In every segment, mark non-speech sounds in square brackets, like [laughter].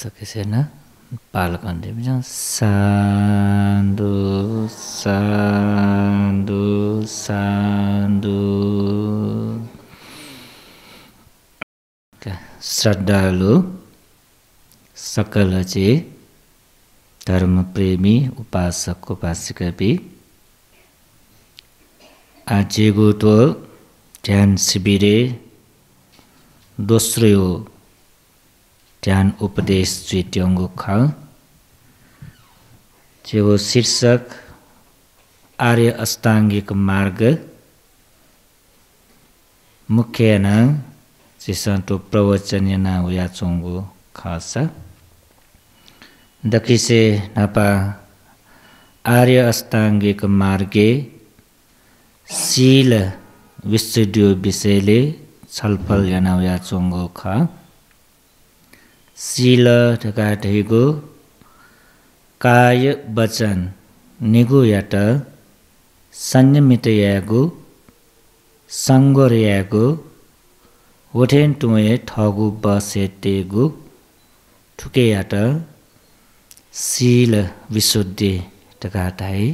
sakesena palakan demjang sandu sandu sandu Sradalu sakala je dharma premi upasak upasika bi Aji to dhyan sibire dosro ध्यान उपदेश चुट्याङ्गो खाल जो शीर्षक आर्य अष्टाङ्गिक मार्ग मुख्य न चिसो प्रवचन्य न उया चोङ्गो खस दखिसे नपा आर्य अष्टाङ्गिक मार्गे शील विषय विषयले छलफल यानाउया चोङ्गो ख शील ढेगो काय वचन संयमित संयमितयागो सङ्गोर्यागो ओठेन टुए ठगु बसेतेगु ठुकेयाट शील विशुद्धि टकाटाई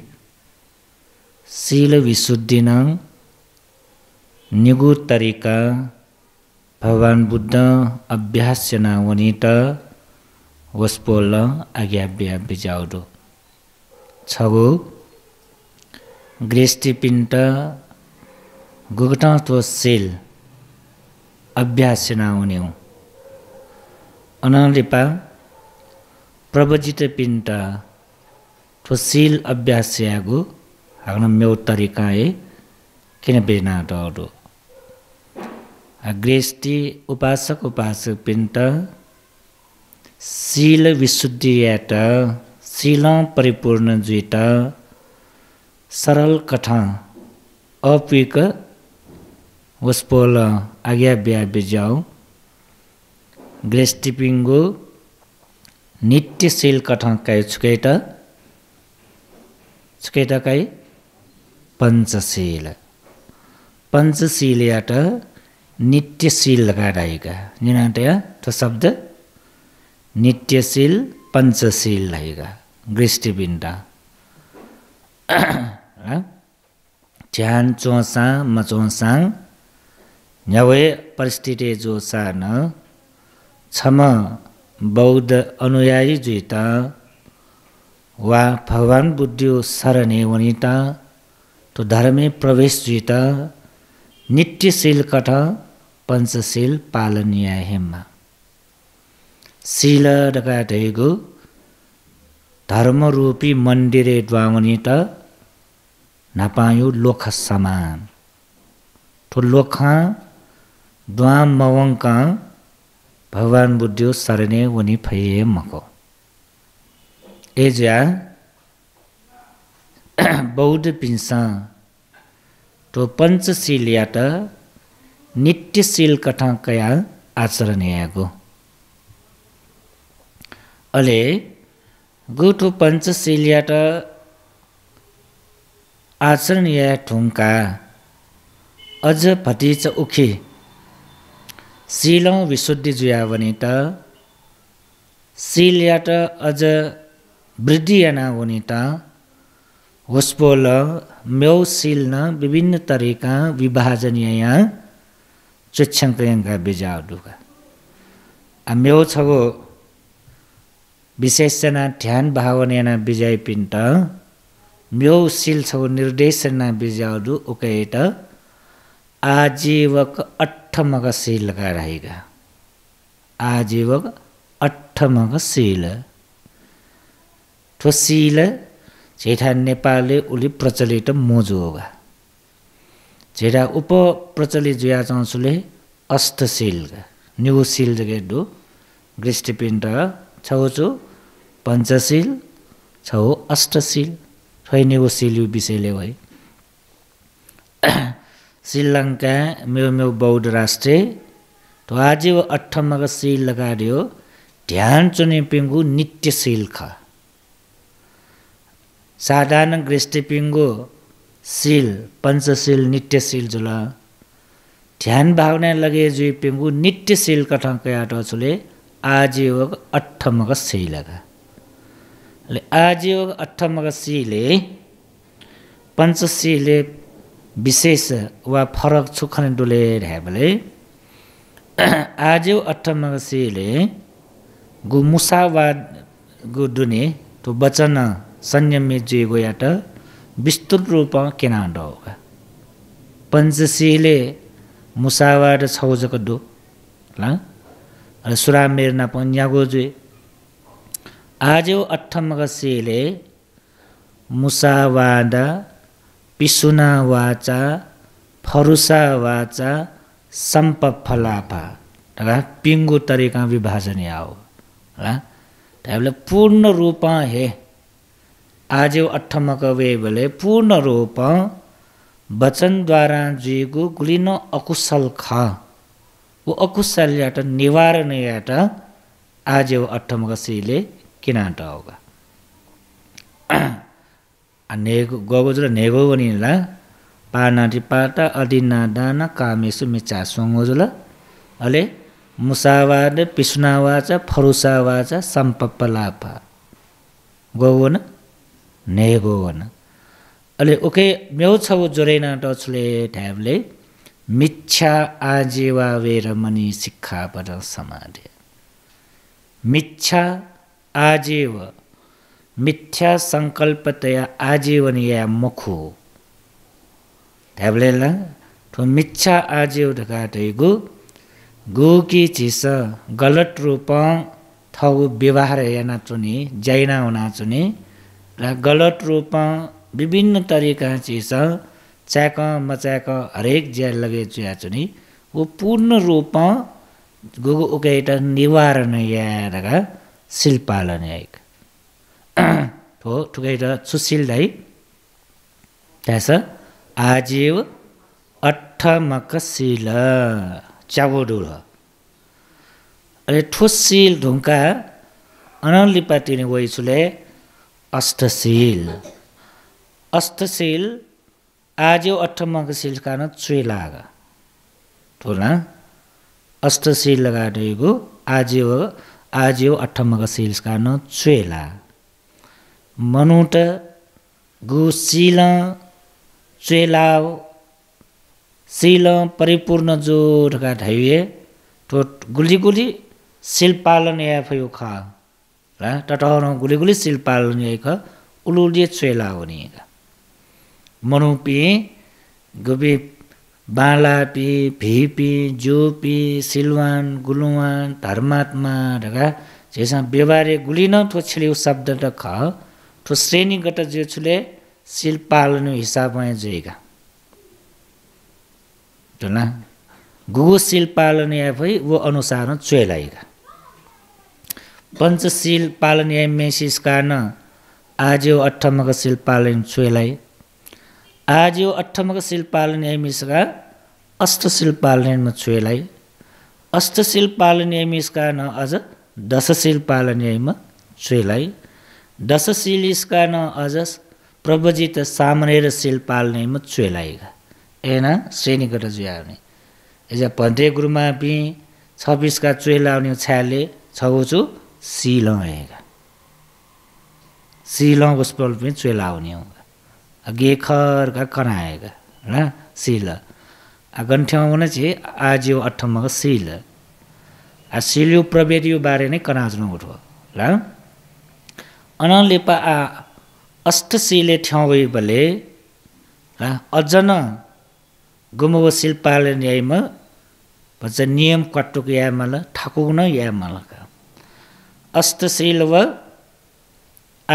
शील विशुद्धि नङ निगु तरिका भगवान् बुद्ध अभ्यास्य त वस्पोल आज्ञाव्या बिजाउडो छगो पिण्ड गुगटात्व सेल अभ्यास हो अनलिपा प्रवजित पिण्ड ठोसिल अभ्यास यागु हाग्न म्यौ तरिका है किन डो गृहस्थी उपासक उपासक पिण्ड शील याट शील परिपूर्ण जुट सरल कठ अपिक वस्पोल आज्ञा ब्या बिजाउ ग्रेस्टिपिङ्गो नित्यशील काय छुकेट छुकेटकाय पञ्चशील याट नित्यशील लगा रहेगा तो शब्द नित्यशील पंचशील रहेगा गृष्टिबिंदा ध्यान चौसा मचौसांग न्यवे परिस्थिति जो सा न क्षम बौद्ध अनुयायी जीता वा भगवान बुद्धियो शरणे वनिता तो धर्मे प्रवेश जुता नित्यशील कठ पञ्चशील पालनीय हेमा शील डकाटेगु धर्मरूपी मन्दिरे द्वावनी त नपायु लोख समान ठु लोख द्वाम मवङ्क भगवान बुद्धियो शरणे उनी फैए मको एज्या [coughs] बौद्ध पिन्सा ठो पञ्चशील या त नित्यशील कथाया आचरणीय गो अुठु त आचरणीय ठुंका, अझ भटिच विशुद्धि जुया विशुद्धिजुवने त त अझ वृद्धिना भने त हुस्पोल म्याउ शिल न विभिन्न तरिका विभाजनीय 쫓창병인가 आ मेउ छगो विशेषजना ध्यान भावना विजय पिन्ट सिल छगो निर्देशना विजयहरू उकेट आजीवक अठमक शीलका रहेका आजीवक अठमग शील ठोसील झेठा नेपालले उसले प्रचलित मोजो होगा झेठा उप प्रचलित जुया चाउँसुले अष्टशील निवोशिल जगे गृष्टिपिण्ड छौ छु पञ्चशील छौ अष्टशील छै निवोशील यो विषयले है [coughs] श्रीलङ्का मेरो मेरो बौद्ध राष्ट्र त आज यो लगाडियो ध्यान चुने पिङ्गु चुनिम्पिङ्गु नृत्य ख साधारण ग्रिस्टीपिङ्गु शील पञ्चशील नित्यशील जुल ध्यान भावना लगे जुई पेंगु नित्य शील कठं कया टचले आजीवग अठमग शीलग ले आजीवग अठमग शीले पञ्चशीले विशेष वा फरक छुखन डुले ढ्याबले आजीव अठमग शीले गु वा गु डुने तो वचन संयमे जुगो याट विस्तृत रूपमा केना होगा पञ्चशीले मुसावा र छाउजको डो ल र सु मिरना पाउन्या गोजे आजे अठ्ठम्मा कसेले मुसावादा पिसुना वाचा फरुसा वाचा सम्प फलाफा पिङ्गु तरिका विभाजन या हो ल त्यहाँबाट पूर्ण रूप हे आजे वे भले पूर्ण रूप वचनद्वारा जिएको गुलिनो अकुशल ख ऊ अखुशल यात्रा निवारणाट आज अठमा कसरी किन नेगो गोजुलाई नेगोनी पानाटी पाता अदिना दाना कामेसु मिचा सोङ जुल अहिले मुसावाद पिसुनावाच फरुसावाच वाचा सम्प लापा गो अहिले ओके म्यौछौ जोरेना टचले ढ्याबले मिच्छा आजीवा सिक्खा पर समाधे मिच्छा आजेव मिथ्या सङ्कल्पतया या मुखु ल ठो मिच्छा आजीव ढकाटै गु गु कि चिस गलत रूप थौ व्यवहार या नाचुनी जैना हुना चुनी र गलत रूप विभिन्न तरिका चिज च्याक मच्याक हरेक ज्या लगे चुया चुनी वो पूर्ण रूपमा गोगो उकेट निवारण यहाँका शिल्पालन याइक ठो ठुकैट सुशील दाई त्यस आजीव शिल च्याबोडुल अनि ठुसिल ढुङ्का अनलिपातिने वैसुले अष्टशील अस्तशील आज अठम्मको कारण स्कान चुवेला गस्तशील अष्टशील गु आज आज अठम्मको शिल्स कारण चुला मनुट गु शिल शील परिपूर्ण जोडका ढै ठोट पालन याफयो खा शिल पालन शिल्प उलुलिए चुला भनिएका मणौपी गोपी बालापी भिपी जोपी सिलवान गुलुवान धर्मात्मा ढगा जेसा व्यवहारे गुलिन छिले शब्द ख ठो श्रेणी गट छुले शिल पालन हिसाब वहाँ जोएगा ठुला गुगु शिल पालन या भई वो अनुसार चोइलाएगा पञ्चशील पालन या मेसिस कारण आज अठमक शिल पालन आज यो अठ शिल्प पान्य मिस्का अष्टशिल्प पाइनमा छुएलाई अष्टशिल्प पान्यमिस्का न अझ दशिल्प छुएलाई चुलाइ दशिलस्का न अझ प्रभजित सामरेर शिल्प पाइमा एना ए श्रेणीकोटा जुया आउने एज भन्द्रे गुरुमा पनि छब्बिसका बिसका चुला आउने छ्याले छगु सिलौका सिलौसप पनि चुला आउने हो गेखरका का कण शील है आ सील गंठ्य में होना अठम सील आ यो बारे नै कनाजनु उठो ल अनलेपा आ अष्टशीले ठ्याउँ बले ल अजन शिल पालन न्यायमा भन्छ नियम कट्टुक यामल ठकुन यामलका अष्टशील व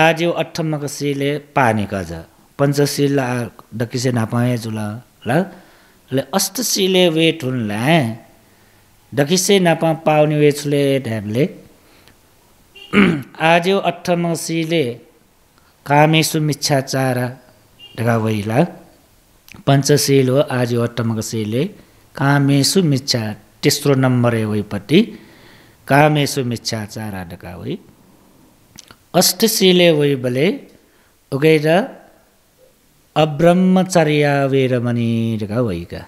आज अठम्मको शीले पानी गज पञ्चशील नापाए ದಕ್ಕಿಸೇನ ल ले अष्टशीले वे ठुन ಹುನ್ಲ डकिसे नापा पाउने छुले ढ्यामले आज अठमसीले कामेसु चारा ढगा वैला पञ्चशील हो आज अठमसीले कामेसु मिच्छा तेस्रो नम्बर वैपट्टि कामेसु चारा ढगा वै अष्टशीले वै बले उगेर अब्रह्मचर्यावेरमणिरेखा भइका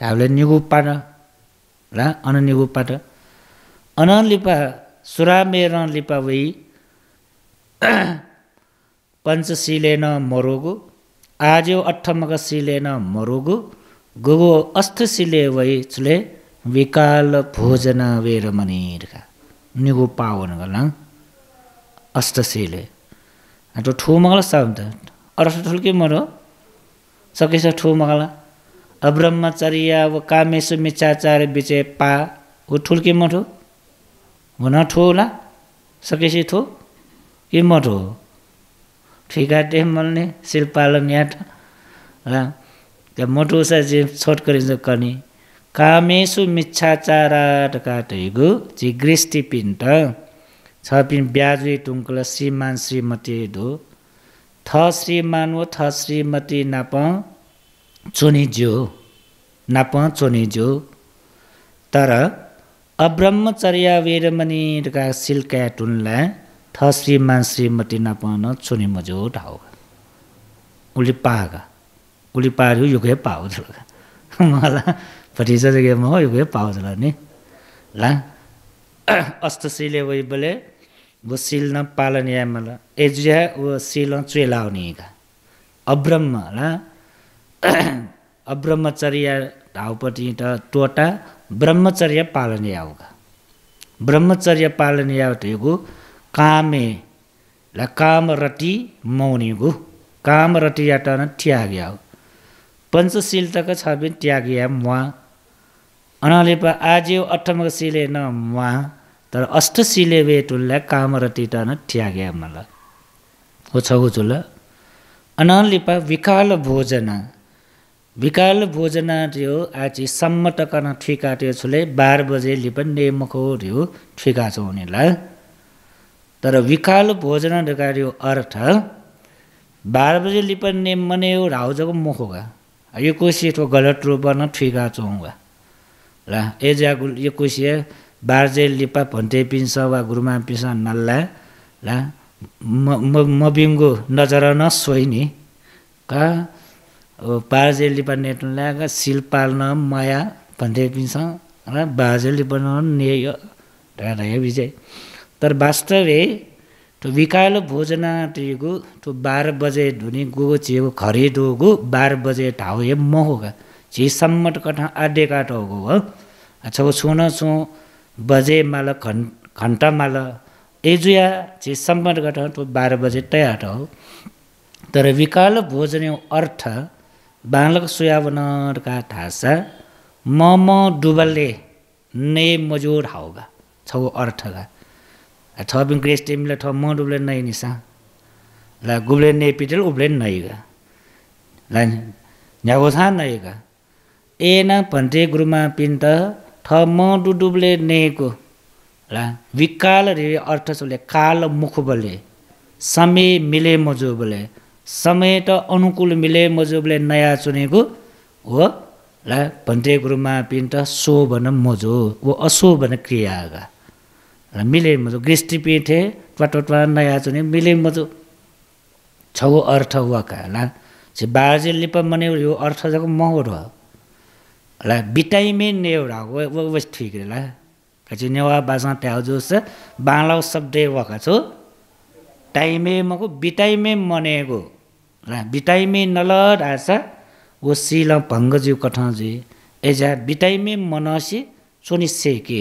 पाट निगुपाट र अननिगुपाट अनलिपा सुरामेर लिपा वै [clears throat] पञ्चशिलेन मरोगु आज अठमक शिलेन मरोगु गोगो अष्टशिले भई चुले विकाल भोजन वेरमणिरेखा निगु पावन गलाङ अष्टशिले मगल साउन्त मर हो सकेछ ठो मगला अब्रह्मचर्य अब कामेशु मिचाचार बिचे पा हो ठुल्के मठो हुन ठो होला सकेसी ठो के मठो हो ठिकाटे मल्ने शिल्पालन याट र त्यहाँ मोटो जे छोट गरिन्छ कनि कामेसु मिच्छाचाराट काटैगु झिग्रिष्टि पिन्ट छ पिन ब्याजु टुङ्कल श्रीमान श्रीमती धो थ श्रीमान व थ श्रीमती नाप चुनिज्यो नाप चुनिज्यो तर अब्रह्मचर्य वेरमणिका सिल्का टुनला थ श्रीमान श्रीमती नाप न चोनि मजो ढाउ उसले पाएका उसले पाऱ्यो यो पाओ मलाई फटिसा जग्गा म यो गए पाओ नि ला अस्तशीले वै बोले वो सिल न पालन या मलाई एजिया ओ sila chwela अब्रह्म ला अब्रह्मचर्य ढाउपट्टि त टोटा ब्रह्मचर्य पालन आउका ब्रह्मचर्य पालन आउटेको कामे र काम रटी मौनिगु काम रटी याटन त्याग्याउ पञ्चशील तक छबिन त्याग्या मुहाँ अनले पा आज अठमक सिले न मुहाँ तर अष्टशीले वेटुल्ला काम रटी टन त्याग्या मलाई ಹೊಸಹುದುಲ ಅನಾಲಿಪ ವಿಕಾಲ ಭೋಜನ विकाल भोजना थियो आज सम्म टकन ठिका त्यो छुले बाह्र बजे लिपन नेमको थियो ठिका छ उनीहरूलाई तर विकाल भोजना ढुकायो अर्थ बाह्र बजे लिपन नेम मने राउजको मुख होगा यो कोसी गलत रूपमा ठिका छ हुँगा ल एजाको यो कोसी बाह्र बजे लिपा भन्टे पिन्छ वा गुरुमा पिन्छ नल्ला ल म मबिङ्गो नजरन का बाजेली ल्याएको सिल पाल्न माया छ र बाजेली बनाउन नेयो ढाढायो विजय तर वास्तवे त्यो विकालो भोजनाटीको त्यो बाह्र बजे धुने गो चिएको खरे बाह्र बजे ठाउँ हे महोगा होगा कठा आडे काटो हो अच्छा सोन बजे माल खन् खन्टा माल एजुया सम्पन्न गठन त बाह्र बजे तयार हो तर विकाल भोजन अर्थ बालक सुयावनका थासा म डुबले ने मजोर हाउगा छौ अर्थगा छ ग्रेस टिमले ठ म डुब्ले नै निसा ल गुब्ले ने पिटेल उब्ले नैगा ला न्यागो छ नैगा ए न भन्थे गुरुमा पिन्त ठ म डुडुब्ले नेको विकाल रे अर्थ ସବୁବେଳେ काल मुख बोले समय मिले मजो बोले समय त अनुकूल मिले मजो बोले नयाँ चुनेको हो ल भन्थे गुरुमा पिन्ट त सो भन मजो ओ असो भन क्रिया र मिले मजो गृष्टि पिठे ट्वाटोट्वा नयाँ चुने मिले मजो छौ अर्थ वाका ल चाहिँ बाजे लिप मने यो अर्थ जको महर ल बिटाइमे एउटा हो ठीक ल खै नेवा बाज त्याउ जोस बाँलाउ शब्द भएको छु टाइमे मको बिताइमे मनेको र बिताइमे नल ढासा ओ सिल भङ्गज्यू कठी एजा बिताइमे मनसी सुनिसे के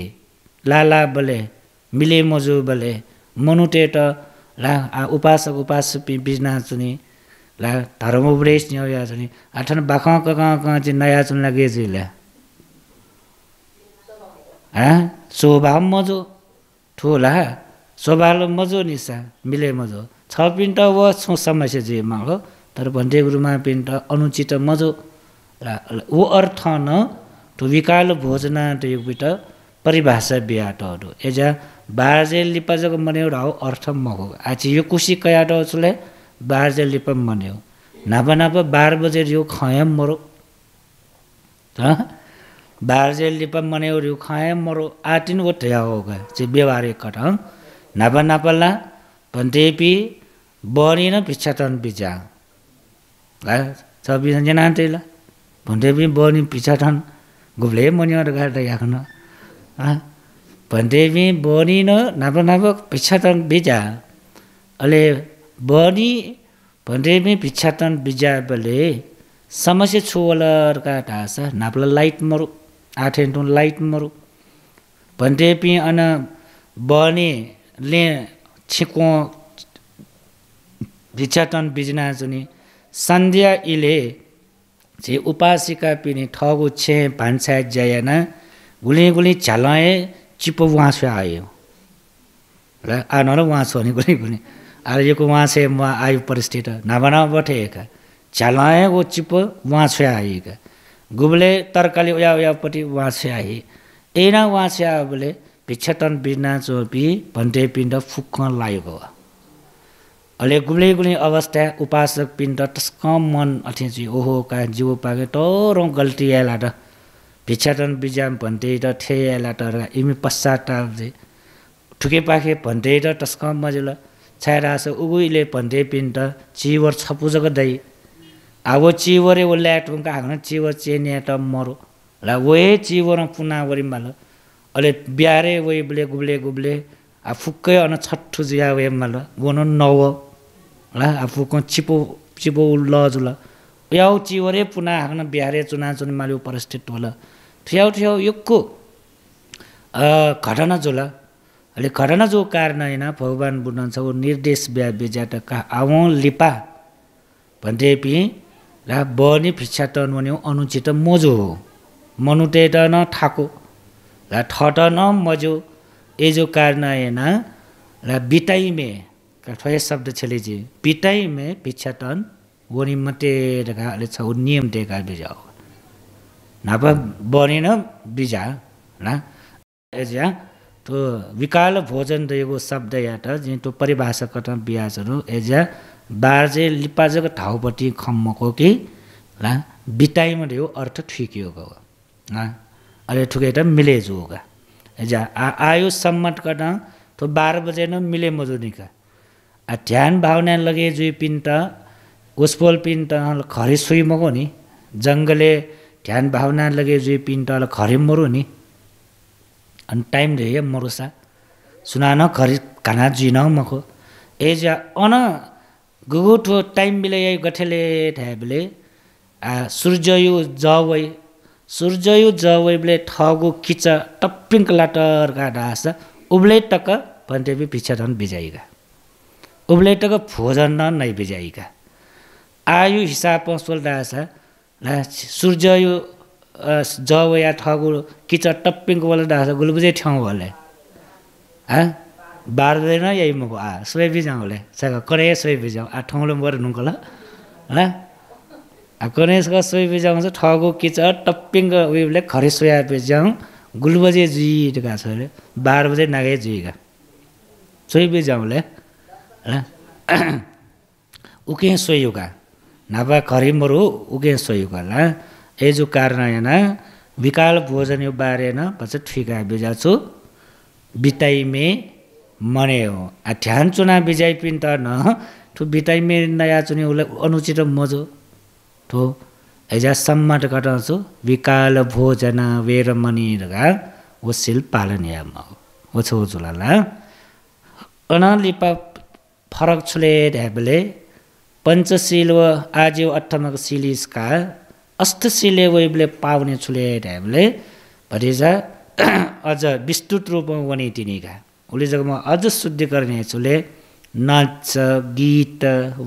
बले मिले मजु बले मोनु ला उपासक उपास बिजना चुने ला धर्म्रेस नि आठान बाख कहाँ चाहिँ नयाँ चुनला गेजु ल हाँ शोभा मजो ठुला शोभालो मजो निसा मिले मजो छ पिन्ट व सो समस्या जेमा हो तर भन्थे गुरुमा पिन्ट अनुचित मजो र ऊ अर्थ न ठुविकाल भोजना युगबिट परिभाषा बिहाटहरू एजा बाजे लिपाजको मन्यौरा हो अर्थ मगो आज यो कुसी कयाट उसले बाजे लिपा मन्यो नाप नापा बाह्र बजे यो खयाम मरो बाह्र चाहिँ अहिले पनि मनाउरू खायौँ मरौ आठ हो गए गयो चाहिँ व्यवहार एक नाप नापाला भन्थेपी बनिन पिछाटन बिजाऊ छ बिस नै ल भन्थेपी बनी पिछाटन गुब्ले मनिएको ह भन्थेपी न नापा नाप पिछाटन भिजा अहिले बनी भन्थेपी पिछातन बिजा बले समस्या छु अलर काटा छ नाप्ला लाइट मरौ आठेंटून लाइट मरु भन्टे पि अन बने ले छिको भिक्षाटन बिजना जुनि सन्ध्या इले जे उपासिका पिने ठगु छे भान्सा ज्याएन गुली गुली झलाए चिपो वाँसो आयो र आन र वाँसो भने गुली गुली आजको वाँसे म आयु परिस्थिति नभना बठेका झलए वो चिपो वाँसो आएका गुबले तरकारी उया उयापट्टि वाँसे से एना एन वहाँ बोले भिक्षतन बिना चोपी भन्टे पिण्ड फुक्क लागेको अहिले गुब्ले गुले अवस्था उपासक पिण्ड टस्क मन अठेची ओहो का जिउ पाके टौरौँ गल्ती त भिक्षाटन बिजाम भन्टे त ठे टर इमी पश्चाताप ठुके पाखे भन्टे त टस्क मजेल छाइरहेछ उगुले भन्टे पिण्ड चिवर छपुजको दही अब चिवरे ओस्या टुङ्क चिव चिवर त मरो ल वे चिवर पुना वरिमा अहिले बिहारे वे बुब्ले गुब्ले गुब्ले फुक्कै अन छठु जिया माल बोन नव ल आफूको चिपो चिपो लजु ल याउ चिवरे पुना हाग्न बिहारे चुना चुनिमाले परिस्थित होला ठ्याउ ठ्याउ यो को घटना जो ल अहिले घटना जो कारण होइन भगवान् बुद्ध छ ऊ निर्देश ब्या त कहाँ लिपा भन्दै पि नि बर्ने टन भने अनुचित मोजो हो मनुटेट न ठाको र ठट न मजो एजो कारण र बिताइमे र शब्द शब्द छलेजी बिताइमे वनी मते टेटाले छ नियम दिएका बिजा हो बने न बिजा त्यो विकाल भोजन दिएको शब्द या त जुन त्यो परिभाषाको त बिहाजहरू एज्या बाजे लिपाजेको ठाउँपट्टि खम्मको कि ला बिताइमा ढेउ अर्थ ठुकियो गो ल अहिले त मिले जोगा जा आयो सम्मत गर्न थो बाह्र बजे न मिले मजुनिका आ ध्यान भावना लगे जुई पिन त उसपोल पिन त खरे सुई मगो नि जङ्गले ध्यान भावना लगे जुइ पिन त खरे मरु नि अनि टाइम रे मरुसा सुना न खरि खाना जुइन मको ए जा अन गुगुठो टाइम बिले यही गठेले ठ्याबले ಸೂರ್ಯಯು ಜವೈ ಸೂರ್ಯಯು ಜವೈ ಬಿಲೆ ठगु किच टप्पिङ लाटर गाडास उब्ले टक्क भन्थे बि पिछडन बिजाइगा उब्ले टक फोजन नै बिजाइगा आयु हिसाब पसल डास सूर्ययु जवया ठगु किच टप्पिङ वाला डास गुलबुजे ठाउँ होला हाँ यही बाह्र सबै न चाहिँ मको सबै बिजाउँ आ ठाउँले मर नुङ्क ल कनैसको सोइ बिजाउँछ ठगो किच टपिङको उयोले खरे सोया गुल बजे जुइटा छ अरे बाह्र बजे नागे जुइगाऊँले ह [clears throat] उके सोही कारे मरु उके ल एजु कारण होइन विकाल भोजन यो बारेन पछि ठिका भिजा बिताइमे मने हो आ विजय पिन त न थुप बिताइमे नयाँ चुने उसलाई अनुचित मजो थो हैजा सम्मट घटाउँछु विकाल भोजन वेर मनी र घा सिल पालनी छुला अनलिपा फरक छुले ढ्याबले पञ्चशील व आज अठमक सिलिसका अष्टशील अष्टशिले वैबले पाउने छुले ढ्याबले भरिजा अझ विस्तृत रूपमा वने घा उसले म अझ शुद्धिकरण उसले नच गीत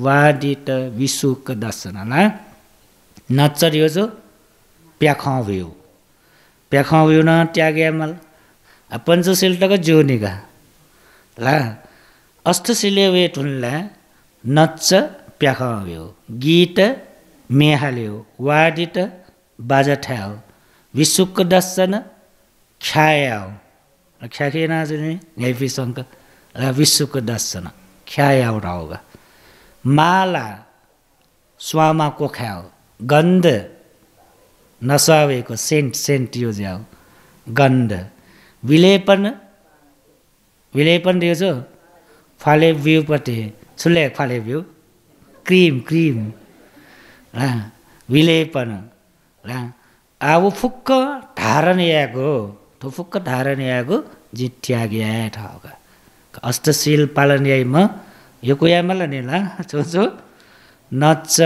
वादित विशुक दर्शन ल नच छु प्याख भयो प्याखाउँ भयो न त्यागे मल पञ्चशील त जो निगा ल अष्टशिल्येट हुन्ला नच भयो गीत मेहाल्यो वादित बाजा ठ्याओ विशुक दर्शन ख्या र विश्वको दर्शन ख्याया होगा माला स्वामा को हो गन्ध नसावेको सेन्ट सेन्ट यो ज्याउ गन्ध विलेपन विलेपन दिएछ फाले बिउपट्टि छुले फाले बिउ क्रिम क्रिम विलेपन अब फुक्क धारण यागो हो फुक्क धारण यागो या ठावका अष्टशील म यो कुयामल नि ल [laughs] चोचो नच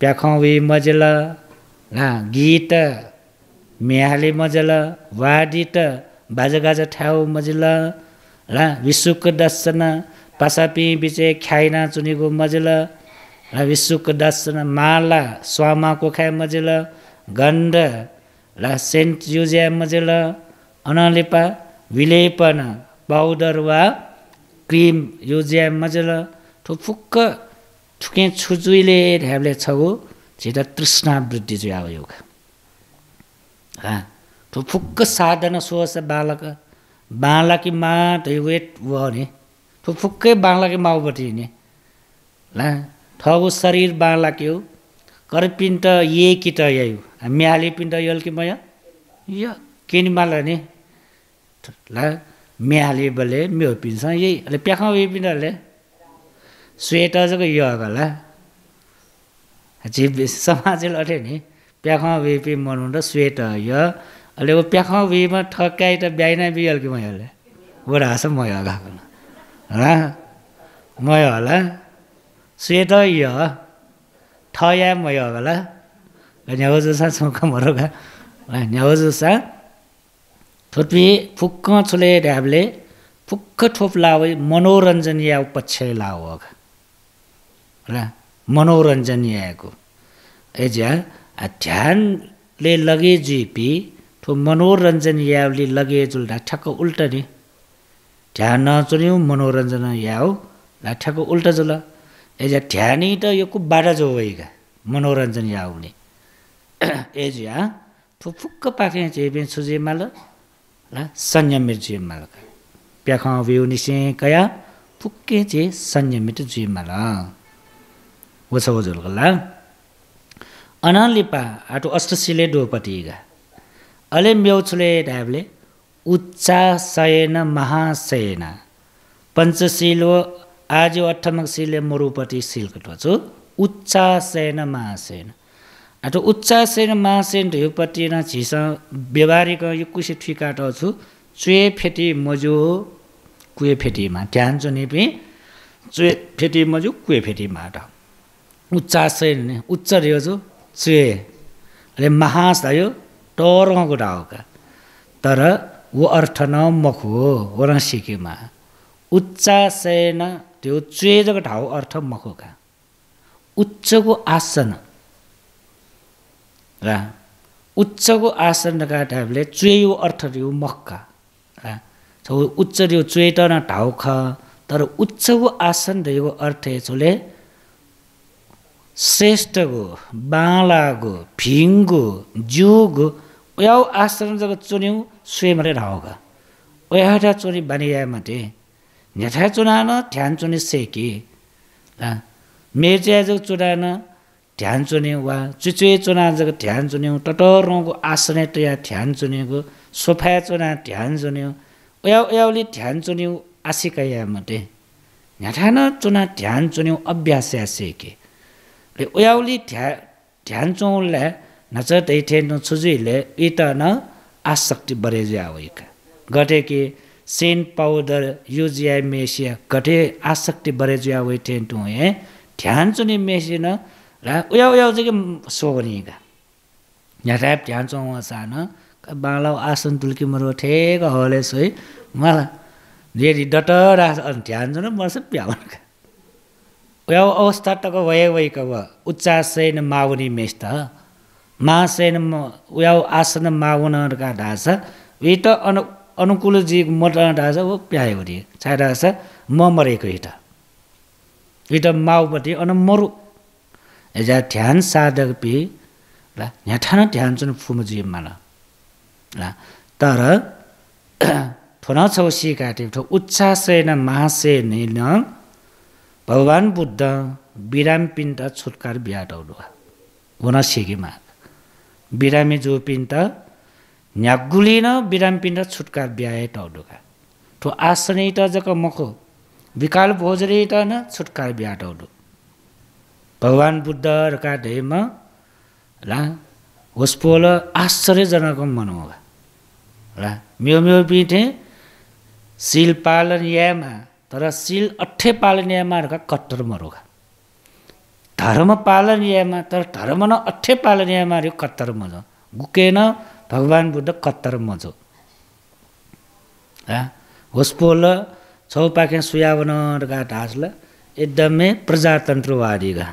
प्याखौवी मजल गीत म्याहाले मजल वाडित बाजागाजा ठ्याउ मजल ल विश्वको दर्शन पासापी बिचे ख्याइना चुनेको मजल र विश्वको दर्शन माला स्वामाको खाए मजल गण्ड र सेन्ट युजिया मजल अनलेपा विलेपन पाउडर वा क्रिम यो ज्याम मजाले ठुफुक्क ठुके छुजुइले छ छगो छिटा तृष्णा वृद्धि चाहिँ अब योग ठुफुक्क साधन सोच बालक बालकी मा वेट नि ठुफुक्कै बालकी माउपट्टि नि ला ठगो शरीर बालकी हो करपिन्ट यही कि त हो म्याली पिन्ट यल्की म यो किनिमाला नि là mẹ li bờ lẽ यही pin sang ye là bé không vi pin là lẽ suy ta cái gì à là chỉ समाज लट्यो नि प्याखमा बिपी मनाउँदा स्वेटर यो अहिले ऊ प्याख बिमा ठक्काइ त बिहान बिहालको मै होला बडा मै होला ल मै होला स्वेटर यो ठया मै होला न्याउजु सा छौँ कमहरू सा फुक्क ಫುಕ್ಕ ಚುಲೆ फुक्क ಫುಕ್ಕ ಠೋಪ್ मनोरञ्जन ಮನೋರಂಜನೀಯ ಪಕ್ಷೆ लाओ ल मनोरञ्जन आएको एज ध्यानले लगे जुपी ठो मनोरञ्जन यावले लगे जुल ठक्क उल्टा नि ध्यान नचुन्यौ मनोरञ्जन याव ठ्याक्क उल्टा जुल एज ध्यानै त यो खुब बाटा जो भइगा मनोरञ्जन याउने एज या ठो फुक्क पाखे सुजेमा ल ना संयमित जी प्याखा निशे कया फुक्के जे संयमित जी मला वो सब अनालिपा आटो अस्तसिले दो पति का अलेम ब्यो चले डायबले उच्चा महा सायना पंच आज वाट्ठमक सिले मोरु पति सिल कटवाजो उच्चा सायना महा सेन महासेन ಮಾಸೇನ न झिस व्यवहारिक यो कुसे ठिकाट छु चुए फेटी मजो कुए फेटीमा ध्यान नि नि चुए फेटी मजु कुए फेटीमा सेन नि उच्च रेव छु चुए अरे महास आयो टरको ढाउका तर ऊ अर्थ न मखु हो सिक्किममा सिकेमा सेन त्यो चुएजको ढाउ अर्थ मखुका उच्चको आसन र उच्चको आसन ढाबले चुयो अर्थ रिउ मक्का र उच्च रिउ चुएट न ढाउख तर उच्चको आसन रहेको अर्थ छोले श्रेष्ठको बालाको भिङ्गो जुगो उयो आसन जग चुन्यौ स्वेमरे ढाउख उयाटा चोरी बानिया माटे झ्याठा चुनान ध्यान चुनी सेकी र मेच्या चुनान ध्यान चुन्यौँ वा चुचुए चुना जग ध्यान चुन्यौँ टटरको आसने टया ध्यान चुनेको सोफा चुना ध्यान चुन्यौँ उया ओयाउली ध्यान चुन्यौँ या मते न्याठान चुना ध्यान चुन्यौँ अभ्यास आसेके ले ओयाउली ध्या ध्यान चुनले नच तैठे छुजुले इ त न आसक्ति बरेज्या होइका गटे कि सेन पाउडर युजिया मेसिया गटे आसक्ति होइ होइठेन टु ध्यान चुने मेसिन 우야우야우저게 소거니가 야랩 얀송 와사나 बालाउ आसन तुल्की मरो ठेक हले सोही मलाई जेरी डटर आसन ध्यान छ मर्छ प्याउनका उयो अवस्था टक वय वैक व उच्चासेन माउनी मेस्त मासेन उयो आसन माउनका ढाँस विट अनु अनुकूल जी ऊ प्यायो रे छाइ म मरेको हिट हिट माउपट्टि अनु मरु एजा ध्यान साधकपि ल न्याठान ध्यान चाहिँ फुमजिममा ल तर थोना छौसी काटे ठो उच्चासेन महासेन भगवान बुद्ध बिराम पिन्ट छुटकार बिहाटौलो हुन सिकिमा बिरामी जो पिन्ट न्यागुलिन बिराम पिन्ट छुटकार बिहाए टौलुका तो आसनै त जक मखो विकाल भोजरी त न छुटकार बिहाटौलो भगवान् बुद्ध र काटेम ला होस् पोल आश्चर्यजनक मनोगा ला म्यो म्यो पिठे सिल पालन यामा तर सिल अठ्ठे पालन यामा र कट्टर मरोगा धर्म पालन यामा तर धर्म न अठ्ठे पालन यामा र कत्तर मजो गुकेन भगवान् बुद्ध कत्तर मजो होस् पोल छौ सुयावन र एकदमै प्रजातन्त्रवादीगा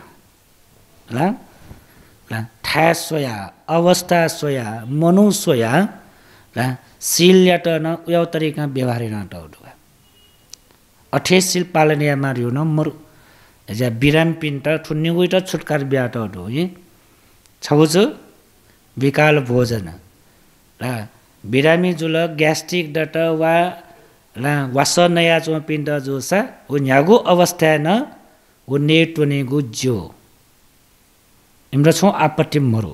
थाोया अवस्था सोया मनु सोया र न या तरिका व्यवहार आँटो अठाइस सिल या मारियो न मरु हजुर बिराम पिन्ट छुटकार बिहा त है छ बुझ विकाल भोजन र बिरामी जुल ग्यास्ट्रिक डट वा ला वास नयाँ चोपिन्ट जो छ ऊ न्यागु अवस्था न ऊ नेटवने गुज्यो हाम्रो छौँ आपट्टि मरु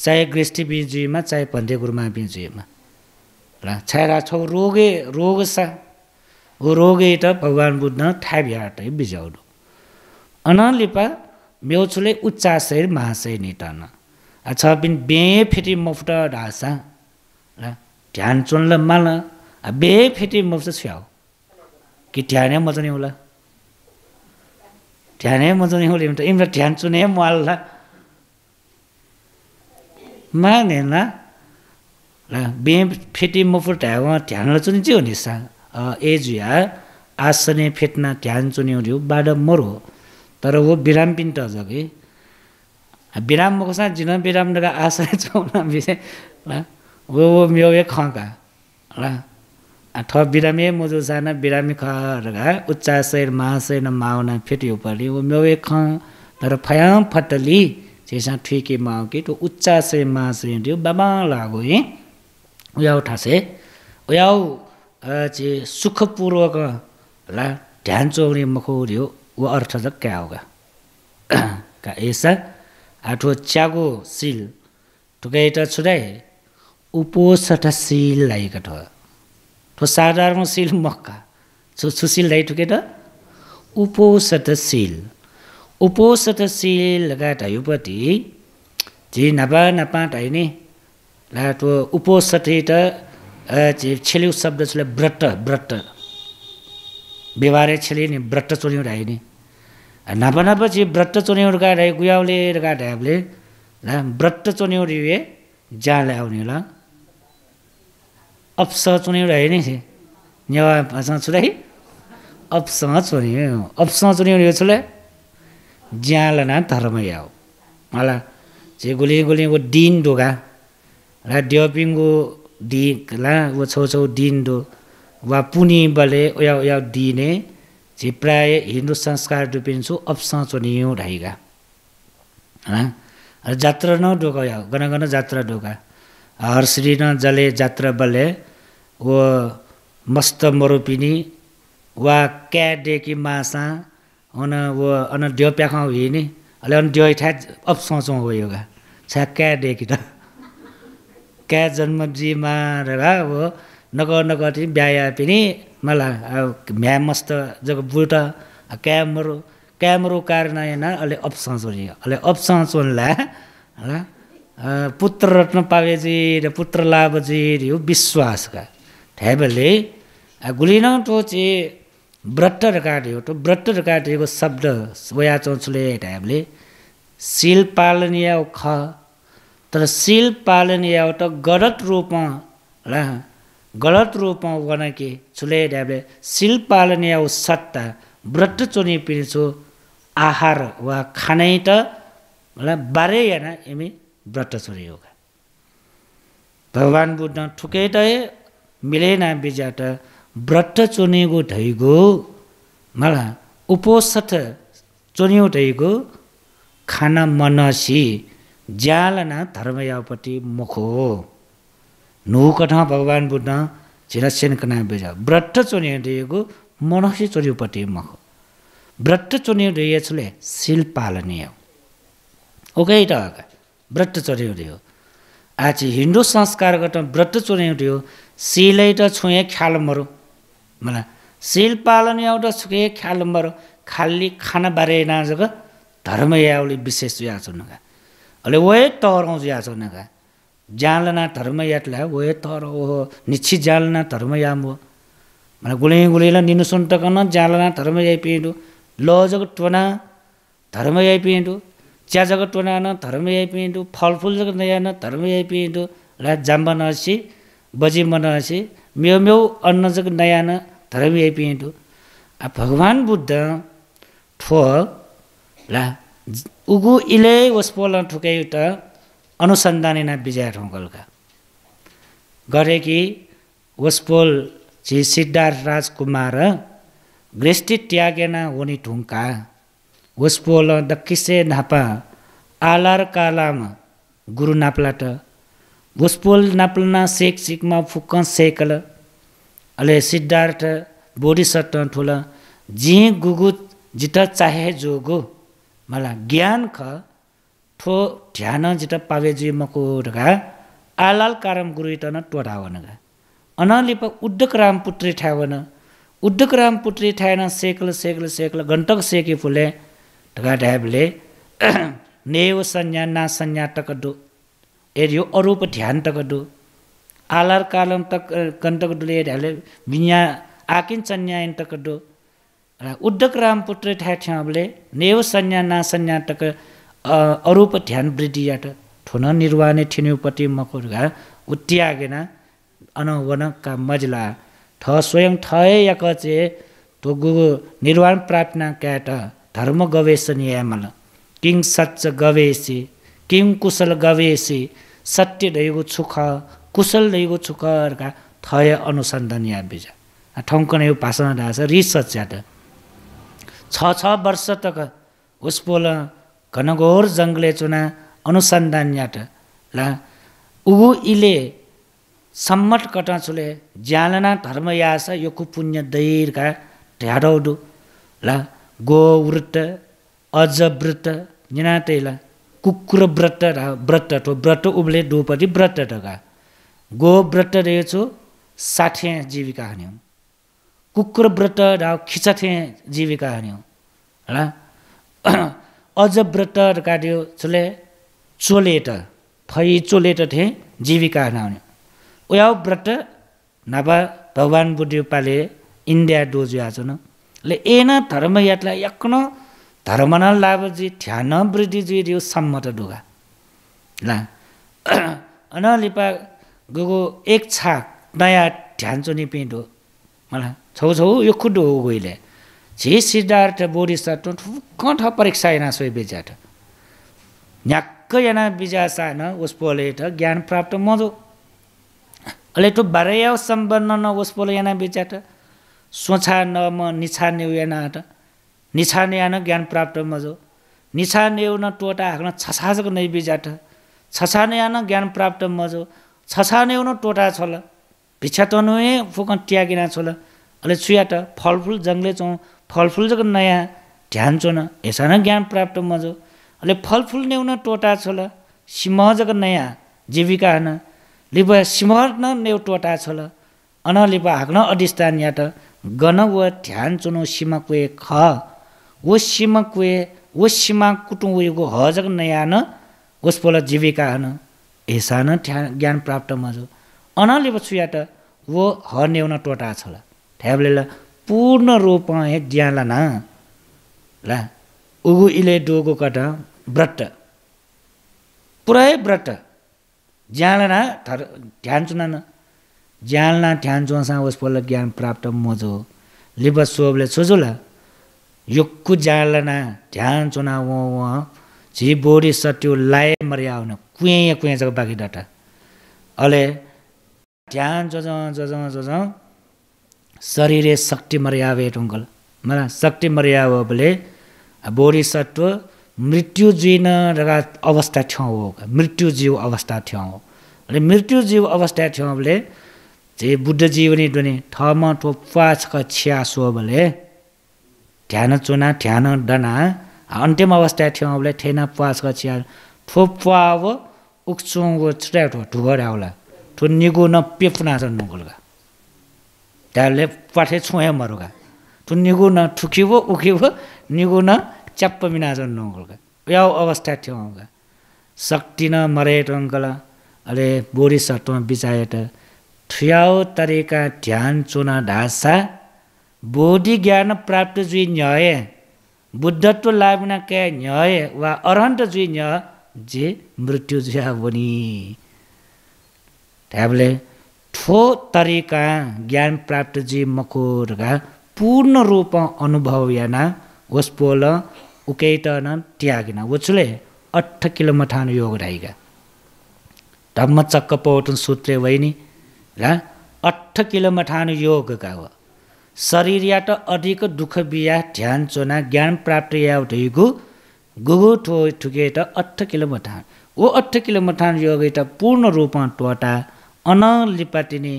चाहे गृष्टि बिजुमा चाहे पन्थे गुरुमा बिजुमा र छाया छौ रोगे रोग सा ऊ रोगे त भगवान् बुद्ध ठाभ्याट बिजाउनु अनलिपा मेउछुले उच्चाशय महाशय निटान छ बिन बे फेरि मुफ्ट ढासा र ध्यान चुन ल माल बे फेरि मुफ्ट छ्याउ कि ध्यानै मजा नि होला ध्यानै मजा नि होला इम्रा ध्यान चुने मल्ला 마네나 라 뱀, 피티 모플 다와 ध्यान을 주는 지 어니사 어 에주야 आसने फेट्न ध्यान चुन्यो हुन्थ्यो बाड मर हो तर हो बिराम पनि त अझ कि बिराम मको छ झिन बिराम लगा आसने [laughs] चौना बिसे ल हो हो म्यो ए खका ल थ बिरामे मुजो साना बिरामी ख रगा उच्चाशय महाशय न माउना फेट्यो पऱ्यो हो म्यो ए ख तर फयाम फटली चाहिँ ठुके तो कि से उच्च सेमासे त्यो बाबा लागो हे एउ ठाँसे ऊ जे सुख पूर्वक होला ध्यान चोउने मखौँ ऊ अर्थ त क्या हो गठ च्यागो शिल ठुकै त छु दाए उपोषील लाइगाठ साधारण शील मक्का सुशील ठुके त उपोषील उपोषत सिल गाटायुपति जे नपा नपा टाइ नि ला त्यो उपोषते त छेलु शब्द छले व्रत व्रत बेवारे छले नि व्रत चोनी उडाइ नि नपा नपछि व्रत ब्रट चोनी गुयाउले रे गुयावले र गाटायबले ला ब्रट चोनी उडिवे जाले आउने ला अपस चोनी उडाइ नि छे न्यवा पासा छुदै अपस चोनी अपस चोनी उडियो छले न धर्म हो ल चाहिँ गोले गोले ऊ डिनोगा र डेपिङ्गो डि ऊ छेउछेउ दिन डो वा बले या दिने चाहिँ प्राय हिन्दू संस्कार डुबिन्छु अपसोनियो ढाइगा र जात्रा न डोगाऊ घनगन जात्रा डोगा हर्षी न जले जात्रा बले ऊ मस्त मरुपिनी वा क्याडेकी मासा वो अन डेऊ प्याखा भए नि अलि अन डे ठ्याच अफ सोचाउँ गयो योगा छ्या क्या डेकी त क्या जन्मजी मारे भा अब नगर नक बिहा पनि मलाई अब मस्त जब बुल्ट क्यामरो क्यामरो कारण होइन अब अफसियो अलि अफसला हो पुत्र रत्न पाए जी र पुत्र ला हो विश्वासका ठ्याबले गुलिनउ टोचे व्रत र त व्रत र काटिएको शब्द वया चौँचुले हामीले पालन पालनीय ख तर पालन पालनीय त गलत रूपमा गलत रूपमा वनके छुले शिल पालन पालनीय सत्ता व्रत चुनि पिल्छु आहार वा खानै त बारे याना यमी व्रत चुने योगा भगवान् बुद्ध ठुकै त मिलेन त व्रत चोनेगो ढैगो मला उपोसठ चोन्यो ढैगो खाना मनसी ज्यालना धर्मयापट्टि मुखो नुकठ भगवान् बुद्ध सेनकना बेज व्रत चोन्यो ढैगो मनसी चोन्योपट्टि मुखो व्रत चोन्यो ढैयछले शिल पालनीय ओकै त ब्रट चोन्यो ढैयो आज हिन्दू संस्कारगत व्रत चोन्यो हो सिलै त छुएँ ख्याल मरौँ मलाई पालन एउटा सुखे ख्याल बर खाली खाना बारे नजगो धर्म याउले विशेष युया छ अहिले ओए टहरा छ नगा जाँदैन धर्म याद ल्या ओहे टहर ओहो निश्चित जाँना धर्म याम्ब मलाई गुलै ल निनु सुन टन धर्म धर्मै आइपिँडु ल जगो टोना धर्मै आइपिँदु च्या जग टोना न धर्मै आइपिँडु फलफुल जग नयाँ न धर्मै आइपिँडो रात जाम्बा नसी बजी मनासी म्यौम्यौ अन्न जग नयान धर्मी आइपिएँडो आ भगवान् बुद्ध ठो ला उगु इले वस्पोल ठुके त अनुसन्धानेना विजय ठोङ्कलका गरे कि वस्पोल जी सिद्धार्थ राजकुमार ग्रेष्टि त्यागेना वनी ठुङ्का वस्पोल दक्किसे नापा आलार कालाम गुरु नाप्लाट वस्पोल नाप्लना सेक सिकमा फुक्क सेकल अले सिद्धार्थ बोधिसत्व ठुल जि गुगु जित चाहे जोगो मलाई ज्ञान ख ठो ध्यान जित पावे मको ढगा आलाल कारम गुरु न टोढावन गा अनलिप उद्धक राम पुत्री ठ्यावन उद्धक राम पुत्री ठ्याएन सेकल सेकल सेकल गण्टक सेके फुले ढगा ढ्याबले [clears throat] नेव संज्ञा ना संज्ञा टक डु एरियो अरूप ध्यान टक दो आलार कालम तक कन्टक ढाले विन्या आकिन संज्ञायन तकडो र उद्धक राम रामपुत्र ठ्याठ्याबले नेव सन्या ना सन्या टक अरूप ध्यान वृद्धि याट ठुन निर्वाणे ठिन्युपति मकुर घा उत्यागेन अनवन का मजला ठ स्वयं ठए यक चे तो गु निर्वाण प्रार्थना क्याट धर्म गवेषण यामल किङ सच्च गवेसी किङ कुशल गवेसी सत्य दैगु सुख कुशल दैगो चुकरका थय अनुसन्धान या बिजा ठौङ्कने उपासना रहेछ रिसर्च च्याट छ छ वर्ष त उसपोल घनघोर जङ्गले चुना अनुसन्धान याट ला उगु इले सम्मट कटाचुले ज्यालना धर्म यास यो कुपुण्य दैरका ढ्याडौडु ला गोवृत अजव्रत निनातैला कुकुर व्रत र व्रत ठो व्रत उब्ले डोपति व्रत ढगा गोव्रत साठे जीविका कुकुर व्रत राव खिचथें जीविका हान्यो होइन [clears throat] अझ व्रत काट्यो चोले चोलेट फै चोलेट थे जीविका हान्यो उया व्रत नभए भगवान बुद्धिपाले इन्डिया डोज याचन ले एन धर्म यातला यक्न धर्मन लाभजी ठ्यान वृद्धिजी यो सम्मत डोगा ला [clears throat] अनलिपा गो एक छाक नयाँ ध्यान नि पिण्ड हो मलाई छौ छौ यो खुड्डो हो गोइले झिस सिद्धार्थ बोरी सार् ठु ठ परीक्षा यहाँ सोही बिज्याट न्याक्कै एना बिजा छन उस पोले त ज्ञान प्राप्त मजो अलि ठु भैया सम्बन्ध न उस पोले यहाँ बिज्याट सोछा न म निछा एना आँट निछा आन ज्ञान प्राप्त मजो निछा न टोटा हाक्न छछासको नै बिजाट छछा नै आन ज्ञान प्राप्त मजो छसानेउनो टोटा छल भिक्षा तनुए फुक ट्यागिना छोल अहिले त फलफुल जङ्गले चौँ फलफुल जग नयाँ ध्यान न हेसान ज्ञान प्राप्त मजो अहिले फलफुल नेउन टोटा छोल सिंह जग नयाँ जीविका हन लिप सिंह न नेउ टोटा छोल अन लिप हाक्न अधिष्ठान त गन व ध्यान चुनौ सिमा कुए ख ओ सिमा कुए ओ सीमा कुटुङ उयोको जग नयाँ न ओस जीविका हन ऐसा ठ्या ज्ञान प्राप्त मजो अनालेव त वो न टोटा छ छल ठ्याब्लेला पूर्ण रूप हे ज्याला न ला उगु इले डोगो कट व्रत पुरै व्रत ज्याला थर ध्यान चुना न ज्याला ध्यान चुवासा उस ज्ञान प्राप्त मजो लिब सोबले छोजुला युक्कु ज्याला न ध्यान चुना वहाँ जी बोरी सट्यु लाए मर्याउन कुएँ जग्गा बाँकी डाटा अले ध्यान जोजाउँ जोजाउँ जोजाउँ शरीरे शक्ति मर्यावे टुङ्गल मला शक्ति मर्याव बोले बोडी सत्व मृत्यु जिन रगा अवस्था ठ्याउ हो मृत्यु जीव अवस्था हो अनि मृत्यु जीव अवस्था ठ्याउ भने जे बुद्ध जीवनी डुने ठम टोप्पा छक छ्या सो ध्यान चुना ध्यान डना अन्तिम अवस्था थियो भने ठेना पास छिया ठोप्वा अब उख्छु आउँको छुट्टै ढुगर आउला ठु निगो न पेप्ना नआ नुगोल्का त्यहाँले पाठे छो मरुगा निगो न ठुकिभो उखिबो निगु न च्याप्प मिनाजन नुगोल्का या अवस्था थियो आउँगा शक्ति न मरेट अङ्कल अरे बोरी सटमा बिचाए त ठुत तरिका ध्यान चुना ढासा बोधि ज्ञान प्राप्त न्याय बुद्धत्व लाभ न क्या न्याय वा जुइ न्याय जे मृत्यु बनी ठ्याबले ठो तरिका ज्ञान प्राप्त जी मकुरका पूर्ण रूप अनुभव याना वस्पोल उकेटन त्यागिन उचले अठ मठान योग राईगा धम्म चक्क पौटन सूत्रे वैनी र अठ मठान योगका हो शरीर या त अधिक दुःख बिया ध्यान चोना ज्ञान प्राप्त या उठेको गोगो त अठ किलो मठान ओ अठ किलो किलोमठान त पूर्ण रूपमा टोटा अनलिपाटिने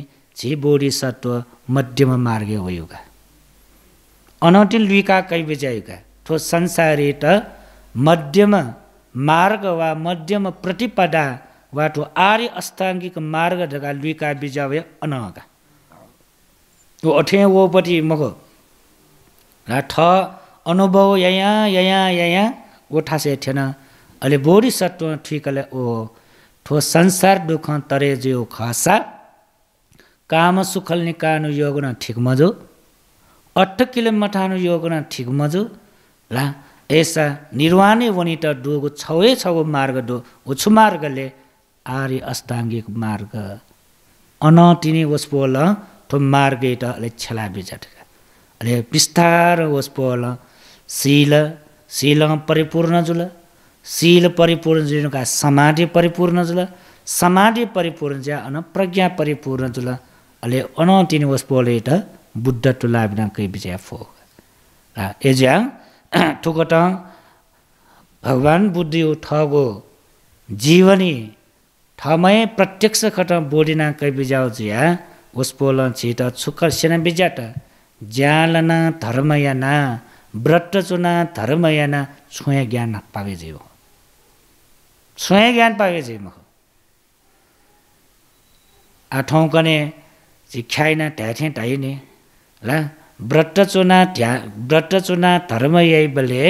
बोडी सत्व मध्यम मार्गे हो योगा लुका लुइका कैबेजा युगा ठो संसारे त मध्यम मार्ग वा मध्यम प्रतिपदा वा ठो आर्य अष्टाङ्गिक मार्ग ढगा लुइका बिजा भयो अनहगा ओ अठे ओपट्टि मगो र ठ अनुभव यहाँ यहाँ यहाँ ठासे थिएन अहिले बोरी सत्व ठिकले ओ ठो संसार दुख तरे जो खसा काम सुखल निकानु योग न ठिक मजो अठ किलो मठानु योग न ठिक मजो ला ऐसा निर्वाणे त डोगो छवे छवो मार्ग डो उछु मार्गले आर्य अष्टाङ्गिक मार्ग अनटिने वस्पोल ठो मार्ग त अहिले छेला बिजटका अहिले बिस्तार वस्पोल शील शील परिपूर्ण जुल शील परिपूर्ण जुका समाधि परिपूर्ण जुल समाधि परिपूर्ण ज्या अन प्रज्ञा परिपूर्ण जुल अहिले अनतिनी उस त बुद्ध टुला लाबिना कै फो एज्याङ ठुकट भगवान् बुद्धि उठ गो जीवनी ठमै प्रत्यक्ष खट बोडिना कै बिजाऊ ज्या उस पोल छिट छुकर सेना बिज्याट ज्यालना धर्मयाना व्रतचुना धर्म याना छोया ज्ञान जे हो छोया ज्ञान जे म ठौँकने चिख्याएन त्याथ्याँ टाइने ला व्रतचुना व्रत व्रतचुना धर्म याइ बले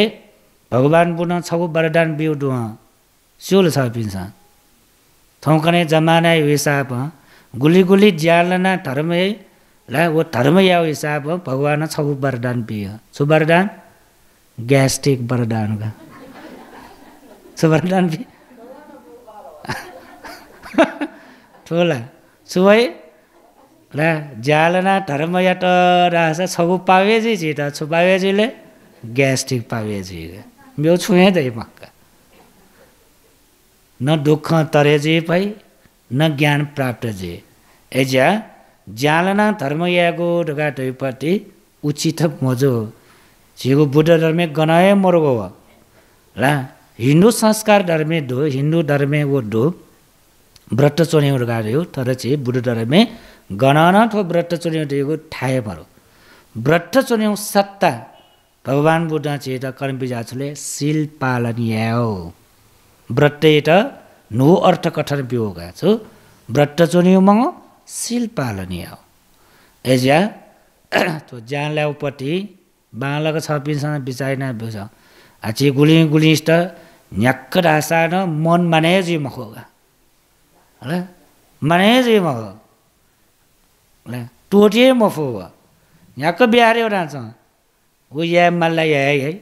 भगवान् बुन छौ बरदान बिउडु सिउल पिन्छ थौकने जमाना हिसाब गुली गुली ज्यालना धर्म र वो धर्म या हिसाब हो भगवान छऊ वरदान पियो सो वरदान गैस्ट्रिक वरदान का वरदान पियो ठुला सुवै र जालना धर्म या त रास छऊ पावेजी जी त छु पावेजीले ग्यास्ट्रिक पावेजी मेउ छुए दै पक्का न दुःख तरेजी पै न ज्ञान प्राप्त जे एजा जालना धर्म यागो ढुगा ढोपटि उचित मजो झिगो बुद्ध धर्मे गनाए मर्ग ला हिन्दू संस्कार धर्मे ढो हिन्दू धर्मे हो व्रत चुन्यौ ढुगाऊ तर चाहिँ बुद्ध धर्मे गणना अथवा व्रत चुन्या ठाए पर व्रत चुन्यौँ सत्ता भगवान् बुद्ध चाहिँ त कर्मी शिल पालन पालनिया व्रत यता नो अर्थ कथन गएको छु व्रत चुन्यौ मगो पालनीय हो एज्या [clears throat] ज्यान ल्याउपट्टि बाँलाको छपिनसँग बिचारिन गुली अचे गुलिङ गुलिस्ट ढासा न मन माने जु ल माने मन मखो ल टोटे मफो न्याक्क बिहारे ढान्छ ऊ या मल्ला या है है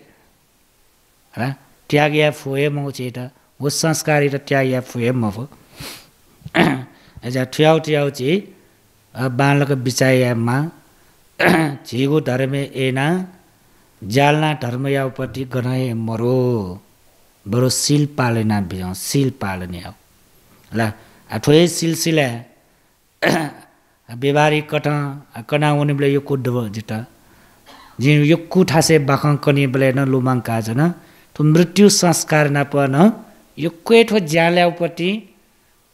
हो त्याग या फुहे मगेट ऊ संस्कार र त्याग या फु मफो [clears throat] ठ्याउ ठ्याउ छि बालक बिचायामा झिगु धर्मे एना जालना धर्म धर्मयाउपट्टि गनाए मरो बरु सिल पालेना भ्याउ सिल पालने आऊ ल ठोए सिलसिला बेबारी कट कना हुने बेला यो कुड जित जि यो कुठासे बाख कनि बेला न लुमाङ काज न मृत्यु संस्कार नपर्न यो कोठो ज्याल्यापट्टि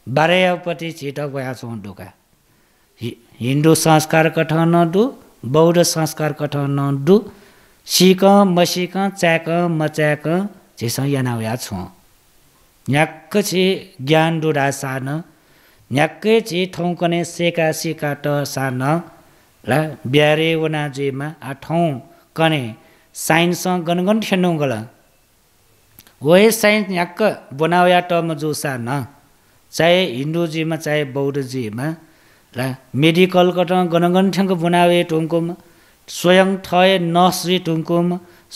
बारयपति छिटक आसौँ डुका हिन्दू संस्कार कठ नडु बौद्ध संस्कार कठ नडु सिक मसिक च्याक मच्याक छिस याना उया छु न्याक्क छि ज्ञान डुरा सान न्याक्कै छि ठौँकने सेका सिका ट सान ल ब्यारे वनाजुमा आठौँ कने साइन्स गनगन ठेन्नु गल ओहे साइन्स न्याक्क बनाउया टम जुसा सान चाहे हिन्दूजीमा चाहे बौद्धजीमा र मेडिकल कटङ ठ्याङ्क बुनावे टुङ्कुम स्वयं थय नर्सजी टुङ्कुम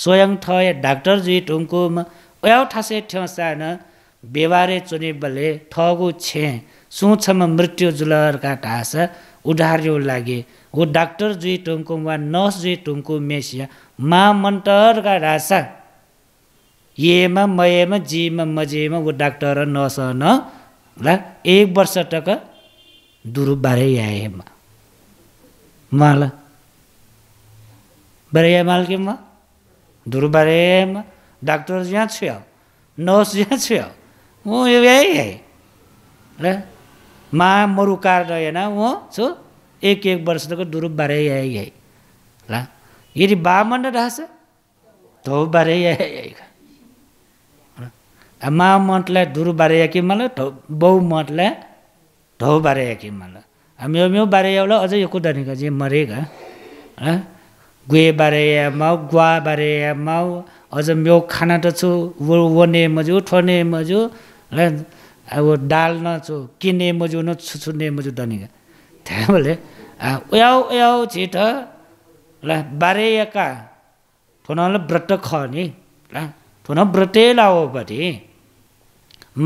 स्वयं थय डाक्टरजी टुङ्कुम ओयाउ ठासे ठ्याउ सान चुने चुनिबले ठगु छे सुछम मृत्यु जुलरका ठास उधार्यो लागे हो डाक्टर जुई टुङ्कुम वा नर्स जुई टुङ्कुम मेसिया मा मन्तरका ढासा येमा मयेमा जीमा मजेमा ऊ डाक्टर नर्स न ला एक वर्ष टक दुरु बारैयाय माल या माल के मा दुरु बारे मा डाक्टर ज्या छु नर्स ज्या छु ऊ यही है ल मा मरु कार रहेन म छु एक एक वर्ष तक दुरु यही है ल यदि बामन रहेछ यही बारैयाय मा मठलाई धुरु बारे आके मलाई ढौ बहु मठलाई ढाउ बारे या कि मलाई मेउ म्याउ बारे आउ अझ यो कुदानीको चाहिँ जे मरे घ गुहे बारे माउ गुवा बारे माउ अझ म्याउ खाना त छु वने मजु ठोने मजु ल अब डाल नछु किने मजु न छु छुने मजु धनिका त्यहाँ उसले उयाउ ऊयाउ छिट ल बारे या फुनलाई व्रत ख नि ल ठुन व्रतै लगाओपट्टि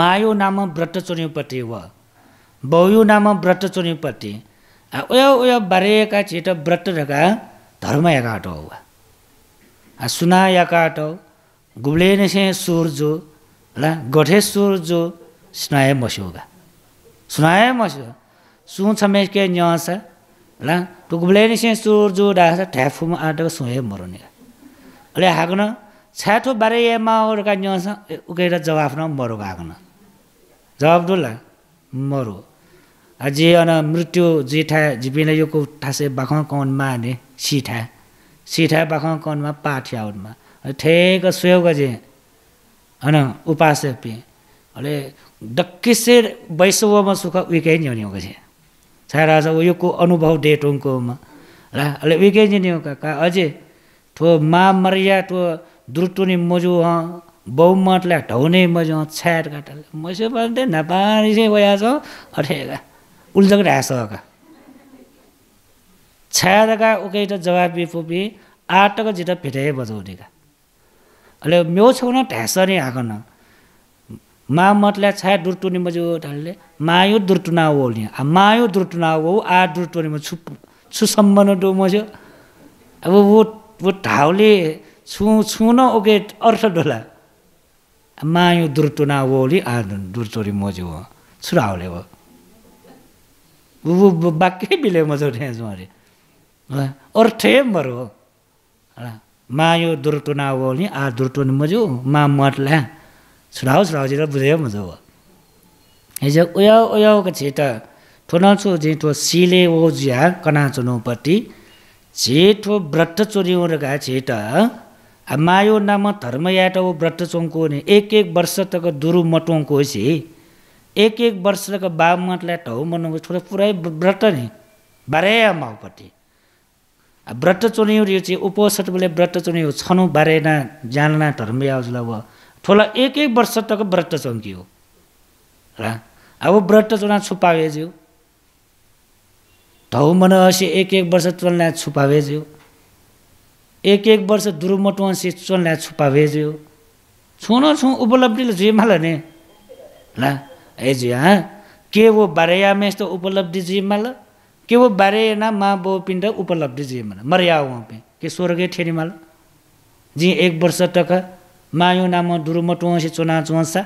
मायो नाम व्रत चुनिपट्टि हो बहु नाम व्रत चुनिपट्टि आ ऊयो उयो बारेका छिटो व्रत ढका धर्म एकाट सुना एकाट गुब्लेस्या सूर्यजो ल गोठे सूर्यजो स्नाए मस्यो गा न्यास मस्यो सुब्लेनी से सूर्जो डा ठ्याफुमा आँटेको सुहे मरुनी हाग्न 새토 바레 예마오르 간여서 우게라 न 머로 जवाफ 저압둘라 मरो जे अन मृत्यु जिठा जिपिने यो ठासे बाख कनमा नि सिठा सिठा बाख कौनमा पाठ्याउनमा ठेक सुयो गजे अन उपास पे अहिले डक्किसे वैसवमा सुख उकै हुने गजे छारा छ योको अनुभव डे र अले उकै हो का अझै ठो मा मरिया ठो द्रुटुनि मजु बहुमतलाई ढौने मजु छ्याट काटा मैसो पाल्दै नापानी चाहिँ भइहाल्छ चा। अठेका उल्झगट हाँसका उकै त जवाबी पुपी आटक जित फिटाए बजाउनेका अहिले म्यो छेउन ढ्यास नि न मा मतलाई छ्या दुर्टुनी मजु ढालले मायो दुर्टुना ओल्ने आ मायो दुर्टुना ओ आ दुर्टुनीमा छु छुसम्म डो मज्यो अब वो वो ढाउले छु न ओके अर्थ डोला मायु दुर्टुना ओली आ दुर्चोरी मोजी हो छुराउले हो बुबु बाक्कै बिले मजो ठ्याँचो अरे अर्थे बरु हो मायु दुर्टुना ओली आ दुर्टुन मजो मा मटला छुराउ र बुझ्यो मजो हो हिजो ओया उयोको छेट ठुनाउँछु झिठो सिले ओ कना चुनौपट्टि छेठो व्रत चोरी गएको छिट मायो नाम धर्मयाट हो व्रत चौंको ने एक एक वर्ष तक दुरु मटोंको होसी एक एक वर्ष त बा ठाउँ मनाउँछ छोरा पुरै व्रत नि बारे माउपट्टि व्रत चुन्यो यो चाहिँ उपसट बोले व्रत चुन्यो छनु बारेना जान्ना धर्मया भयो ठुला एक एक वर्ष तक व्रत हो र अब व्रत चुना छुपावेज्यो ठाउ मनाएपछि एक एक वर्ष चुल्ना छुपावेज्यो एक एक वर्ष दुरुमटुवा सिचुनलाई छुपा भेज्यो छुन छु उपलब्धिले जिम्मा ल नि ल हेजु हाँ के वो बारेया में तो उपलब्धि जिम्मा ल के वो बारे ना माँ बो पिण्ड उपलब्धि जिम्मा मर्या मरिया पे के स्वर्गे ठेरी ल जी एक वर्ष तक मायो नाम दुरुमटुवा चुना चुवासा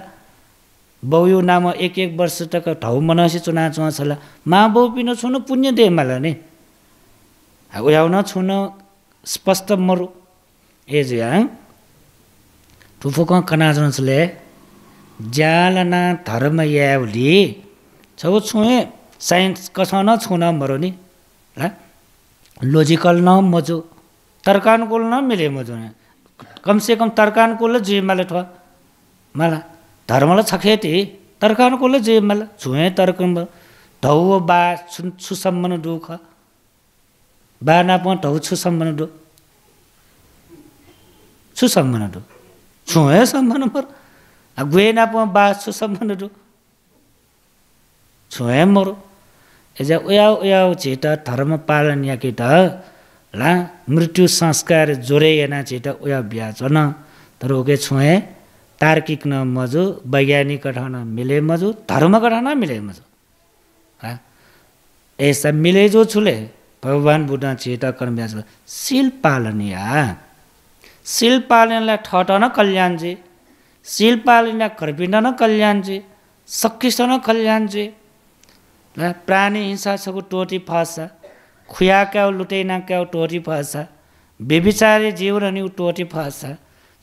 बौयो नाम एक एक वर्ष तक ठाउँ मनसी चुना चुवासा ल मा बो पिन छुन पुण्य देमाल नि उयाउन छुन स्पष्ट मरु 머루 에즈야 투포콘 카나즈런슬레 धर्म 다르마야블리 छौ छुए साइन्स कस छु छुन मरो नि ल लोजिकल न मजो तर्कानुकूल न मिले मजो कमसेकम तर्कानुकूल जिम्माले ठ मला धर्मलाई छखेति तर्कानुकूल जिम्माला छुएँ तर्क धौ बा सुसम्म दुःख 바나번 डो छु है 추상만은 पर 중에 상만은 बा छु 바 डो छु है एजा उया ओया चेट धर्म पालन या त ला मृत्यु संस्कार जोरेएना चेट उया न तर ओके छुए तार्किक न मजु वैज्ञानिक गठन मिले मजु धर्म गठन मिले मजु ऐसा मिले जो छुले भगवान् बुद्ध चेता कर्मव्यास शिल पालनिया शिल पालनलाई न कल्याणजे शिल पालनलाई कर्पिन कल्याणजी न कल्याणजे ल प्राणी हिंसा छको टोटी फस्छ खुया क्याउ लुटै क्याउ टोटी फस्छ बेबिचारे जीव रनि टोटी फस्छ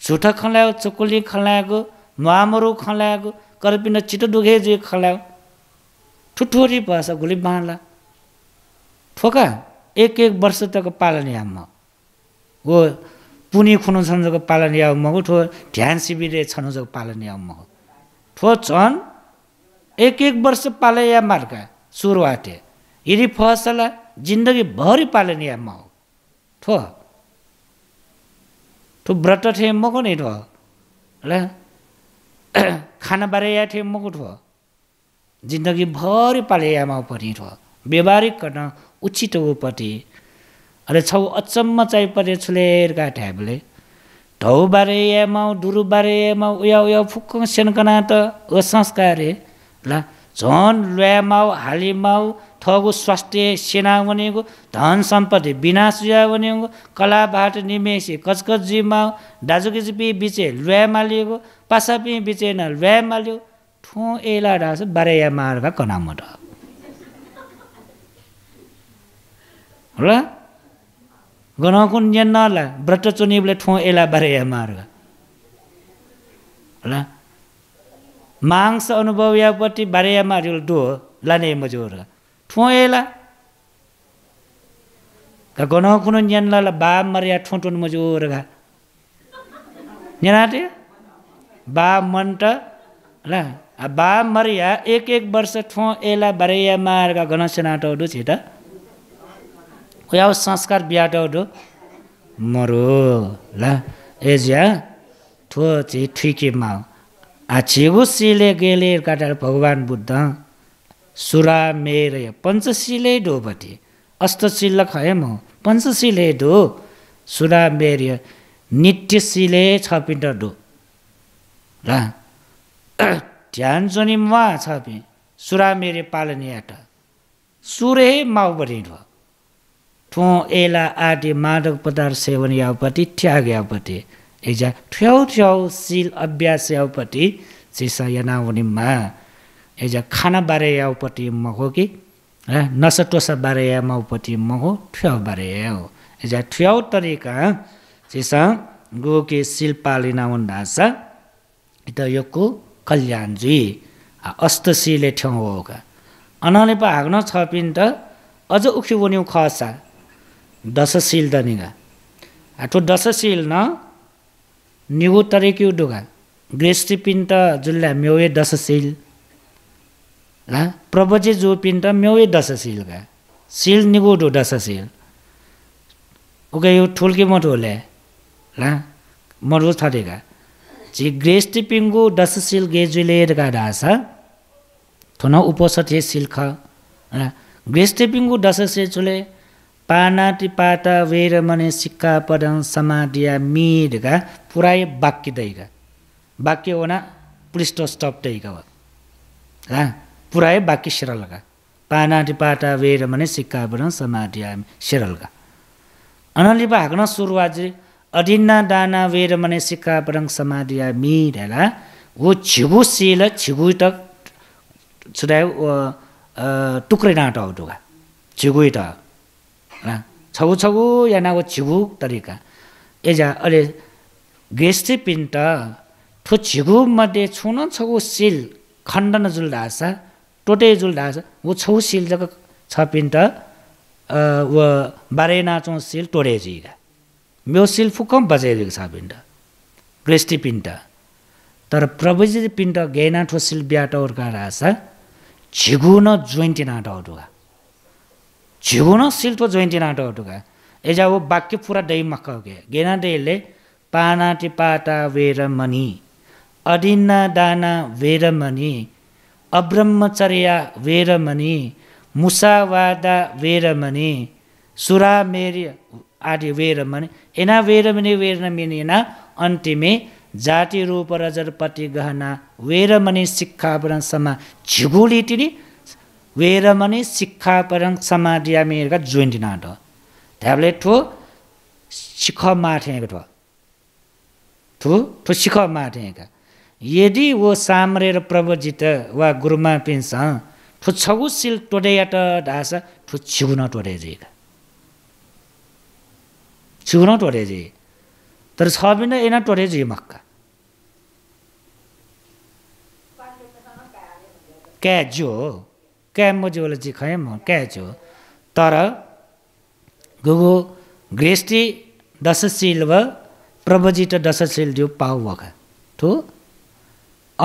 झुठ खलायो चुकुली खलाएको नुहामरु खलाएको कर्पिन छिटो दुखे जे खलायो ठुठोरी फस्छ घुली बाँला ठोका एक एक वर्ष तक पालन याम हो पुनि खुनु छन् पालन याम म ठो ध्यान शिविर छन जग पालन म हो ठो छन् एक एक वर्ष पाले या मार्का सुरुवाते यदि फसला जिन्दगी भरि पालन या हो ठो ठो व्रत थिए मको नि ठो ल खाना बारे या थिए मको ठो जिन्दगी भरि पाले पनि ठो व्यवहारिक गर्न उचित उचिटौपट्टि अरे छौ अचम्म चाहिँ परे छुलेरका ठ्याबले ढौ बारे एमाउ डुरु बारे एमाउ उया उया फुक्क सेनकना त ओ संस्कारे ला झन् ल्यामाउ हालिमाउ ठगु स्वास्थ्य सेना भनेको धन सम्पत्ति विनाश जुवा भनेको भाट निमेसी कचकच जिमाउ जिपी बिचे ल्यामा लिएको पासापी बिचेन ल्यामा लियो ठुँ एला ढाँस बारेया मार्का ढ Hola? Gona kun jenna la, brata chuni ble thong मांस अनुभव यापट्टि बारेयामा रिल डो लाने मजोर ठोएला का गन कुन ज्ञान नला बा मरिया मजोर घा ज्ञानाटे बा मन त ल बा मरिया एक एक वर्ष ठो एला बारेया मार्गा घन सेनाटो छिटा ಯಾವ संस्कार बियाडो मरो ल एजिया थो चाहिँ ठिकेमा आछेगु सिले गेले काटेर भगवान् बुद्ध सुरा मेर पञ्चशिले डोबटी अष्टशिल्लक खै म पञ्चशिले डो सुरा मेर नित्यशिले छपिन्ट डो ल ध्यान जोनि म छपि सुरा मेरे पालनी पालनीबाट सुरे माउ बढी ठु एला आदि मादक पदार्थ सेवन यावपति त्याग यावपति एजा ठ्याउ ठ्याउ सिल अभ्यास यावपति चिसा यनाउने एजा खाना बारे यावपति म हो कि नसटोसा बारे या माउपति म हो ठ्याउ बारे या हो एजा ठ्याउ तरिका चिसा गोके सिल पालिना उन ढाँसा त योको कल्याणजी अस्तशीले ठ्याउ हो का अनले पो हाग्न छ पिन त अझ उखिवन्यौ खसा दशशील दनिगा दगाघा दशशील न निभु थरी कि उृष्टि पिन्त जुल मेउए दशशील ला प्रवजे जो पिन्ट मे दशील गा शिल निभु डु दशील ऊ गयो ठुल्के म्या मरू थरी गा ग्रेष्ठीपिङ्गु दशील गे जुले गाडा छ थो न उपसते सिल्क हो ग्रेष्ठी पिङ्गु दशील झुले पानातिपाता वेरमने समाधिया समाधियामीडगा पुराय वाक्य दैगा वाक्य होना पृष्ठ स्टप दैगा हा पुराय वाक्य सिरलगा पानातिपाता वेरमने पदन समाधिया सिरलगा अनलि भाग्न सुरुवाजी अधिना दाना वेरमने सिक्का समाधियामीडला वो छिबु सेल छिबु तक छुदाय टुक्रे नाट औटुगा छिगुई त छगु छगु या यानाको छिगुक तरिका एजा अहिले गेस्टी पिन्ट मध्ये छु न छगु सिल खण्ड जुल ढासा टोटे जुल ढासा ऊ छौ सिल जग छ पिन्ट व बारे नाचौँ सिल टोडे जिगा म्यो सिल फुकम बजेको छ पिन्ट ग्रेस्टी पिन्ट तर प्रभुजी पिन्ट गेना ठो सिल ब्याट ओरका रासा छिगु न जोइन्टी नाट अटुका जीवन शिल्प एजा हो वाक्य पुरा दही मक्का गेना डेले पाना वेर वेरमणि अडिन्ना दाना वेरमणि अब्रह्मचर्या वेरमणि मुसावादा वेरमणि सुरामेर्य आदि वेर मणि एना वेरमणि वेरमणि एना अन्तिमे रजरपति गहना वेर मणि सिक्खा समा झिगुली तिनी वेरमणि शिक्षा परङ समाधिया समाधिमिएका जोइन्टिनाट हो ध्याबले ठो सिख ठु सिख माठेका यदि वो साम्रे र जित वा गुरुमा पिन्स ठु छगुसिल टोडेट आउन टोडेजेका छिगुन टोडेजे तर छ बिना एन टोडे मक्काजु हो क्या मजेला चिखेँ म क्या च्यो तर गुगु ग्रेस्टी दशशील व प्रबजित त दशील पाउ पाऊ वका ठु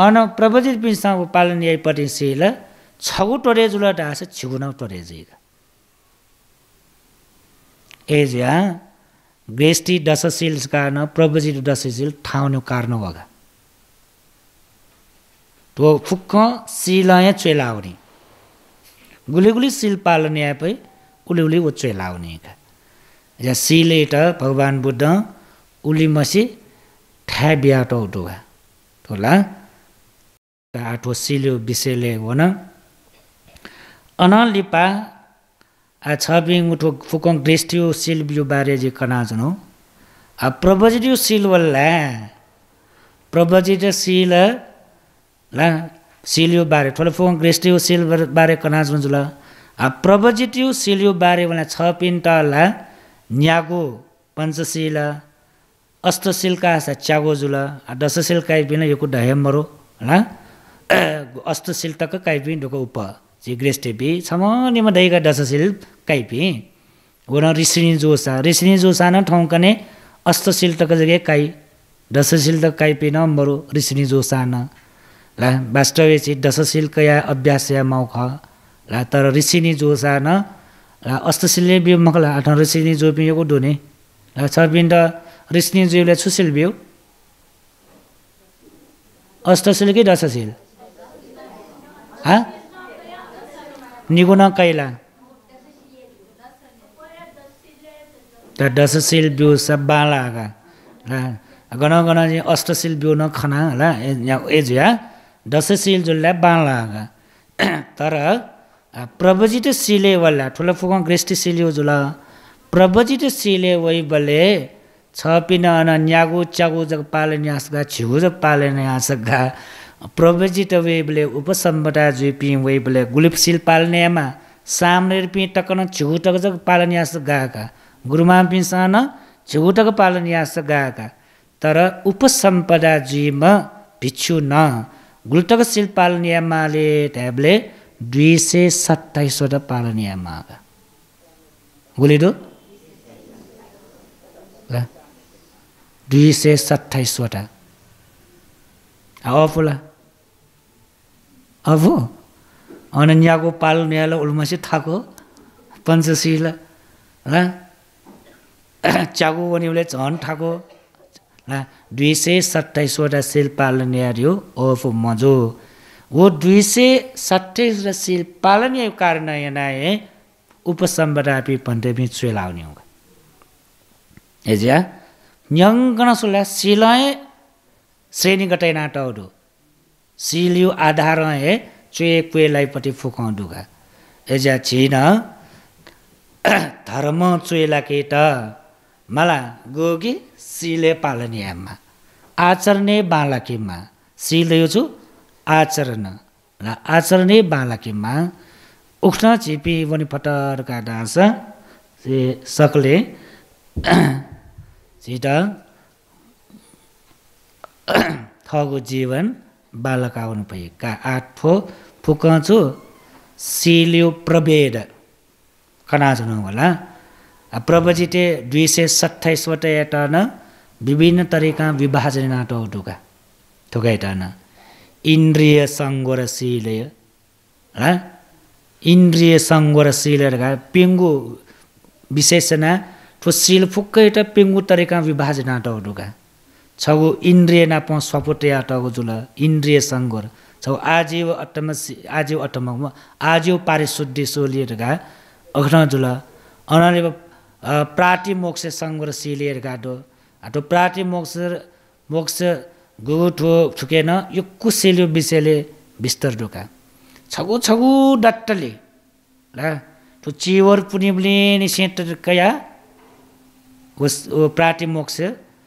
अन प्रबजित पिसँग पालन यहीपट्टि सिला छु टोरेजुलाई डास छिगुन टोरेजु एजु हा ग्रेस्टी दशशील कारण प्रभुजित दशशील ठाउँ न कार्न वघा टो फुक्क शिल यहाँ चुला गुलिगुली सिल पाल्ने आए उलि उलि उचु लाउने कािले त भगवान् बुद्ध उलि मसी ठ्या बिहो दुवा आठो सिल्यो विषयले हो न अनलिपा आ छबिङ उठो फुकङ दृष्टि शिल्प बारे बारेजी कनाजन हो प्रबजितव सिल होला प्रबजित सिल ला सिलियो बारे ठुलो फोङ ग्रेस्टियो सिल बारे कनाज जुल प्रभजिटियो सिलियो बारे भने छ पिन्टला न्यागो पञ्चशील अष्टशीलका च्यागो जुल दशशिल काइपिन यो कुड हेमरो ल [clears throat] अष्टशील त काइपी ढोको उप जी ग्रेस्टेपी छमनिमा दहीका दशशिल काइपी हो न ऋषिनी जोसा ऋषिनी जोसा न ठाउँ कने अष्टशील तक जगे काई दशशिल त काइपी मरो ऋषिनी जोसा न ला वास्तव चाहिँ दशील अभ्यास या मौख ला तर ऋषिनी जो छ न ल अष्टशीलले बिउ मकला आठ ऋषिनी जो पनि यो ला ल ऋषिनी जिउलाई सुशील बिउ अष्टशील कि दशशिल हा निग कैला त दशशिल बिउ सब बाला गणगण अष्टशील बिउ नखना ए एउँ दसैँ शिलजुलाई बाँला गर सिले वाला ठुलो फुकङ ग्रेष्ठ शिल्यो जुला ल प्रभजित सिले वै बले छ अन न्यागु च्यागु जग पालनी आश गुज पाले न्यास गा प्रभजित वै बले उप जुइ पि वै बले गुलिपशील पाल्नेमा साम्रे छिउ टक जग न्यास गाका गुरुमा सान छिउ टक पाले तर गाका तर उपसम्पदा म भिक्षु न गुल्टक सिल पालनियामाले तपाईँले दुई सय सत्ताइसवटा पालनियामा गोले डो दुई सय सत्ताइसवटा अपु ल अफ अनि यहाँको पाल नि उल्मसै थाको पञ्चशी ल च्यागोले झन थाको दुई सय सत्ताइसवटा सिल पालनीय ओफ मजो हो दुई सय सत्ताइसवटा सिल पालनीय कारण एनाए उपसम्बरापी पन्डेमी चुलाउने हो एजिया न्यङ्गण सुला श्रेणी श्रेणीगटै नाटहरू सिलियो आधार हे चुए कुएलाइपट्टि फुकाउँ डुगा एजिया छिन धर्म चुएला केट मला गोगी सिले पालनी आचरणे बालकिममा सिल छु आचरण र आचरणे बालकिम्मा उष्ण छिपी फटरका डाँस सकले [clears throat] [clears throat] थगो जीवन बालक आउनुभएका आठ फो फुकाउँछु सिल्यो प्रभेद कनाज हुनु होला प्रभ दुई सय सत्ताइसवटा यता न विभिन्न तरिका विभाजन नाटो ढोका ठुकै टाना इन्द्रिय सङ्गो र इन्द्रिय सङ्गो र सिलेर गा पेङ्गु विशेष नील फुक्कै त पिङ्गु तरिका विभाजन नाटो ढोका छौ इन्द्रिय नाप सपोटे आटो जुल इन्द्रिय सङ्गोर छौ आजीव अटम आजीव अटम आजीव पारिशुद्धि सोलिएर गा अघाजुल प्राटी मोक्ष सङ्गो र सिलिएर गाडो हाटो प्राटी मोक्ष मोक्ष गोठो ठुकेन यो कुसेल्यो विषयले बिस्तर ढोका छगु छगु डट्टले ल त्यो चिवर पुनि नि सेन्टर कया प्राटी मोक्ष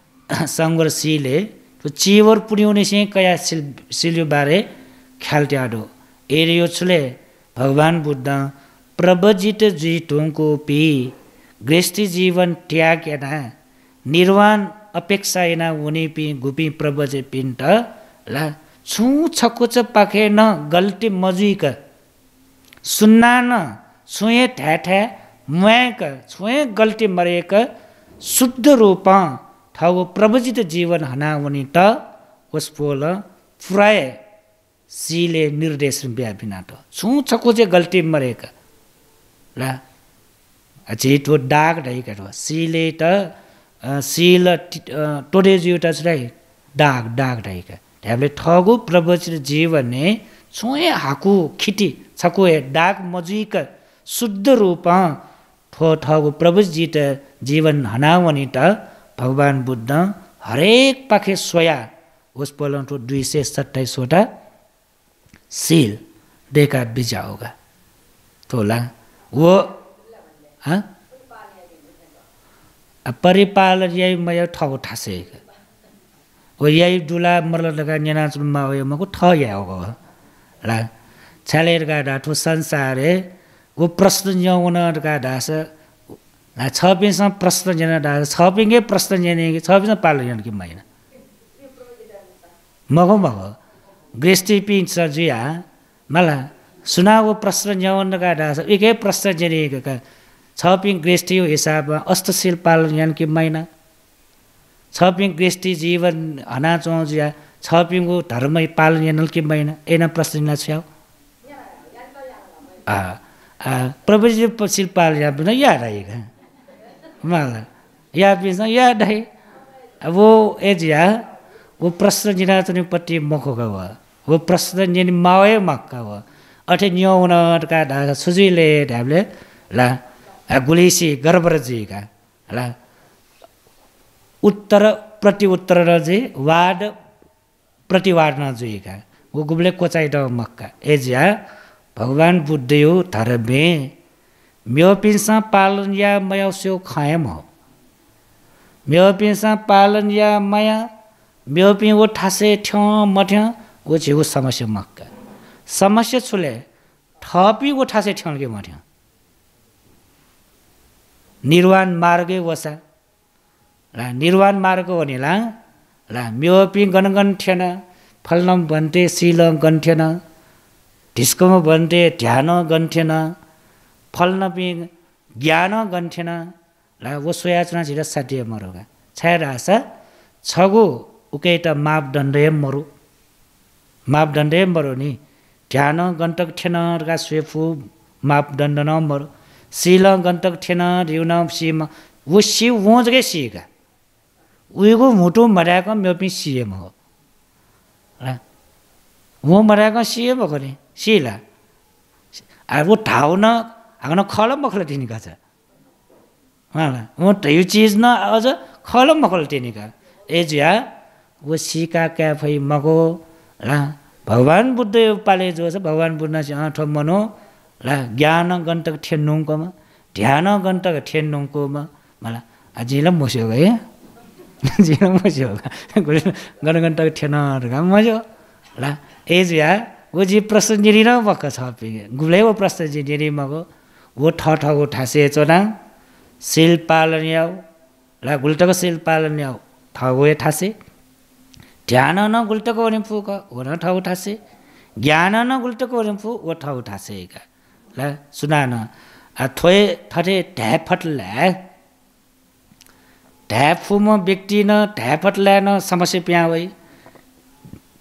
[coughs] सङ्घर्षीले त्यो चिवर पुन्याउने चाहिँ कया सिल सिल्यो बारे ट्याडो एरियो छुले भगवान बुद्ध प्रभजित जी टोङको पी गृहस्थी जीवन त्यागेना निर्वाण एना हुने पि घुपी प्रबजे पिन्ट ला छु छकुच पाखे न गल्टी मजुक सुन्ना न छुए ठ्या ठ्या मुक छुए गल्टी मरेक शुद्ध रूप ठाउँ प्रवजित जीवन हनाउनी त उस पोल पुराय सीले निर्देश बिहा बिना त छु चाहिँ गल्टी मरेक ला अझै त्यो डाग ढाइका सीले त शील टोडेजियोटासलाई दाग दाग रायिका ठगो ठगु जीव ने छुए हाकू खिटी छकु डाक मजुक शुद्ध रूप ठो ठगु प्रभुजीट जीवन हनावनी त भगवान बुद्ध हरेक पाखे सोया उस पल ठो दुई सौ सत्ताइसवटा सील देखा बिजा होगा थोला वो हाँ परिपाल यही म मया ठगो हो यही डुला मरल लगा न्यानाच मावय मको ठ या हो ला छालेर गा डाठो संसार हे प्रश्न न्याउन गा छ ना प्रश्न प्रश्न जना छ छपिंगे प्रश्न छ छपिंसा पालो जन कि मैन मगो मगो ग्रेस्टी पिन जुया मलाई सुना वो प्रश्न न्याउन गा दास एकै प्रश्न जने छपिङ गृष्टि हिसाबमा हस्तशिल पालन यहाँ कि मैना छपिङ गृष्टि जीवन हना चौजिया छपिङको धर्म पालन यहाँ कि मैना एन प्रश्न छ्याउ शिल पालन यहाँ बिना या रहे माला या बिना या रहे वो एज या वो प्रश्न जिना तो पट्टी मको वो प्रश्न जिनी मावे मक्का हो अठे न्यौना का ढाबले ला गुलिसी गर्व र जीका होला उत्तर प्रति उत्तर र जे वाड प्रति न जोएका ऊ गुब्ले कोचाइ ड मक्का एजे हा भगवान् बुद्ध हो धर्मे मेपिनसा पालन या माया स्यो खय म हो मेपिन पालन या माया मेपिन ऊ ठासे ठाउँ मठ्यो ऊ चाहिँ ऊ समस्या मक्का समस्या छुले ओ ठासे ठ्याउन कि मठ्यो निर्वाण मार्गे वसा ला निर्वाण मार्ग ला र म्योपी थिएन फल्न भन्थे शिल गन्थेन ढिस्कम भन्थे ध्यान फल्न पि ज्ञान गन्थेन र सोयाचना छिर साध्य मरोगा छाएर आशा उकै त मापदण्ड मरु मापदण्ड मरो नि ध्यान गन्तक थिएन र स्वेफु मापदण्ड मरु सिलङ गन्तक ठेन ढिउन सिमा ऊ सि उयो सिएका उयोको मुटु मर्याएको मेरो पनि सिएम हो उर्राएको सिए मके सी ल ऊ ठाउँ न खलो मखलो तिनीका छ ल उयो चिज न अझ खलोम मखोला तिनीका एजु हाऊ सिका क्या फै मगो र भगवान् बुद्ध पाले जो छ भगवान् बुद्ध चाहिँ आँठो मनो ला ज्ञान गन्तक ठेन्नुङ्कोमा ध्यान गन्तक ठेन्नुङ्कोमा मलाई झिल मस्यो गयो है झिल मस्यो गणगन्तक ठेनहरूका मज्यो ला एज या जी प्रश्न जिरी भएको छ गुले ओ प्रश्न जिरी मगो ओ ठ ठासे चोना सिल पालन आऊ ला गुल्टको सिल पालन आऊ ठ ठासे ध्यान न गुल्टको वरिम्फु हो न ठाउँ ठासे ज्ञान न गुल्टको वरिम्फु ओ ठ का 来，是哪呢？啊，推他的带不来，带父母 व्यक्ति न 带不来呢，समस्या प्या होई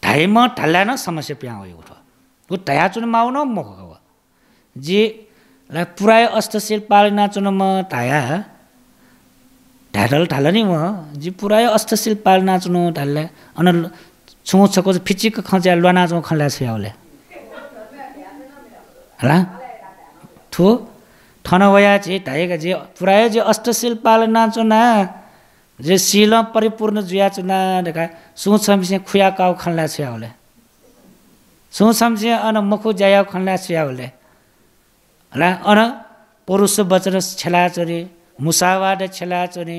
ढाईमा ढल्ला न समस्या प्या होई उठ उ तया चुन माउ न मुख गव जे ला पुराय अस्तशील पालना चुन म थाया ढाडल ढाल नि म जे पुराय अस्तशील पालना चुन ढाल्ला अन छुँ छको फिचिक खच्या लना चुँ खला छ्याउले होला थो थनवया जे ढाएका जे पुरायो जे अष्टशील पालना चुना जे शिल परिपूर्ण जुया चुना ढका सु खुया काउ खन्ला छुया होले सु अन मुखु जाया खन्ला छुया होले होला अन पुरुष वचन छेला चोरे मुसावाड छेला चोरे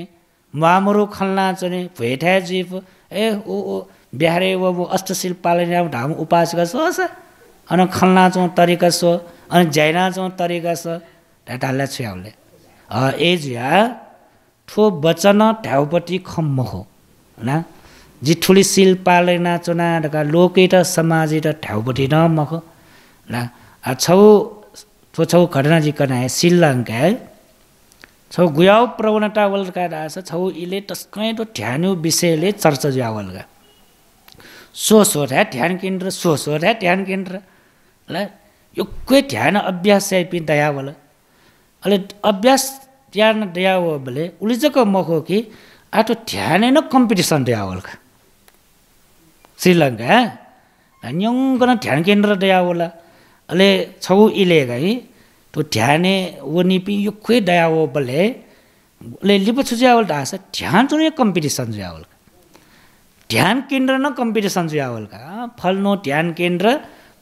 मामुरु खन्ला चोरे भेटा जीप ए ओ ओ बिहारे ओ अष्टशील पालना ढाम उपास गर्छ अन खन्ला चौँ तरिका सो अनि જાહેરાતો તરીકે तरिका छ છે આવલે એ જ આ ઠો બચન ઠાવપટી ખમ્મ हो जी ठुली सिल पालेना चुना ढका र समाज र ठ्याउपट्टि न मख ल छौ छो छौ घटना जी कनाए लङ्का छौ गुयाउ प्रवणता वल्का रहेछ छौ इले टस्कै तो ध्यानु विषयले चर्चा जुवा वल्का सो सो ध्यान केन्द्र सो सो ध्यान केन्द्र ल यो कोही ध्यान अभ्यास चाहिँ पनि दया होला अहिले अभ्यास ध्यान दया हो भने उल्लिजको मख हो कि आठो ध्यान न कम्पिटिसन दया होला श्रीलङ्का धन्यङकन ध्यान केन्द्र दया होला अहिले छौ इले त्यो ध्याने तँ पनि यो युक्कै दया हो बले अहिले लिपो छुज्याओल्ट आशा ध्यान छु कम्पिटिसन जोल्का ध्यान केन्द्र न कम्पिटिसन जोल्का फल्नु ध्यान केन्द्र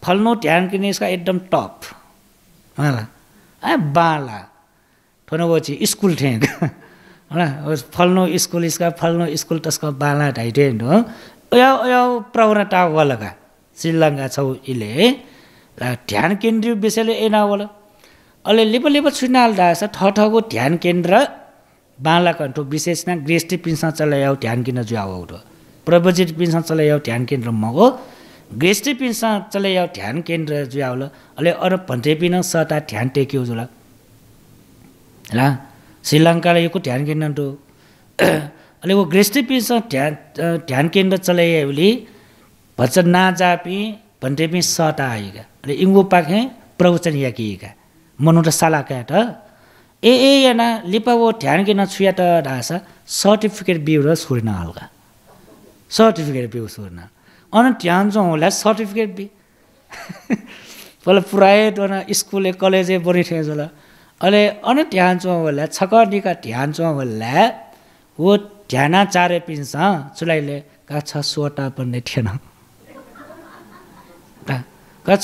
फल्नु ध्यान इसका एकदम टप होला ए बाला ठुलो स्कुल ठेक [laughs] होला फल्नु स्कुल यसका फल्नु स्कुल तसका बाला ढाइटेन्ट हो ओया उयो प्रवण टाउ वलका श्रीलङ्का छौ इले ध्यान केन्द्रीय विषयले ए नवल अहिले लिप लिप छुनाल दास छ ध्यान केन्द्र बाला कन्ठो न ग्रेस्टी पिन्सा चलायो ध्यान किन्न जुवा प्रवजित प्रभुजी पिन्सा चलायो ध्यान केन्द्र मगो गृष्ठपिन्डसँग यो ध्यान केन्द्र जो होला अलि अरू भन्थे पनि सता ध्यान टेक्यो ल श्रीलङ्कालाई यो को ध्यान केन्द्र अलि ऊ गृष्टिपिंसँग ध्यान ध्यान केन्द्र चलाइ उसले भन्छ नाजापी भन्थे पनि सता आइएका अहिले इङ्गो पाखे प्रवचन याकिएका मनोटा साला त ए एना लिपा ध्यान केन्द्र छुया त ढाँसा सर्टिफिकेट र छोड्न हल्का सर्टिफिकेट बिउ छोड्न अनन्त होला सर्टिफिकेट बी पहिला पुराए त स्कुले कलेजे बरिठे जसलाई अहिले अन ध्यान होला छक निका ध्यान होला हो ध्यान चारे पिन्छ चुलाइले छ सोटा भन्ने थिएन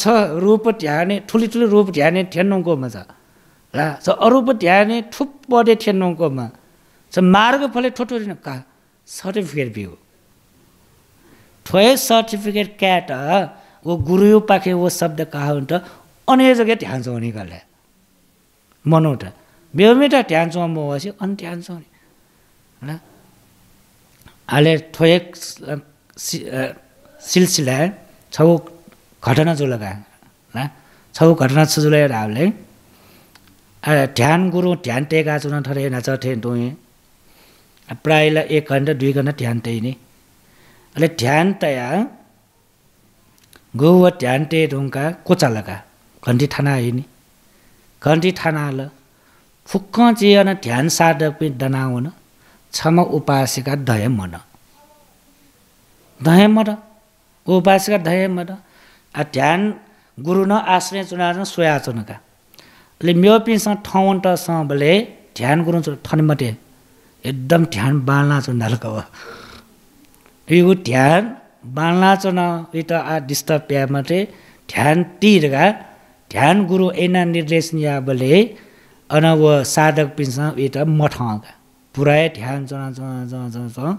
छ रूप ध्याने ठुली ठुलो रूप ध्याने थिएनकोमा छ ल छ अरूप ध्याने ठुप्पडे थिएनकोमा छ मार्ग फले ठोठो का सर्टिफिकेट बिउ थोए सर्टिफिकेट क्याट वो गुरु पाखे वो शब्द कहा हुन्छ अनि जग्गा ध्यान चौनी गले मनोट बेमेटा ध्यान म मोसी अनि ध्यान नि ल अहिले ठोए सिलसिला छौ घटना जो लगा छौ घटना छ जुलाई हामीले ध्यान गुरु ध्यान टेका चुना न नाच ठे डोएँ प्रायलाई एक घन्टा दुई घन्टा ध्यान त्यही नै अले ढ्यान्तया गोव टे ढुङ्गा कोचा लगा घन्टी ठाना हिँड्ने घन्टी थाना ल फुक्क चियन ध्यान पनि डनाउन छम उपासिका दय मन दय मन उपासिका दय मन आ ध्यान गुरु न आश्रय चुना सोया चुनका अहिले म्यो ठाउँ टसँग बले ध्यान गुरु मते एकदम ध्यान बाल्न चुन्डालको यो ध्यान बाँला च यता आ डिस्टर्ब प्या मात्रै ध्यान तिरगा ध्यान गुरु एना निर्देश नि अन व साधक पिन्छ उता मठाउँका पुरा ध्यान चन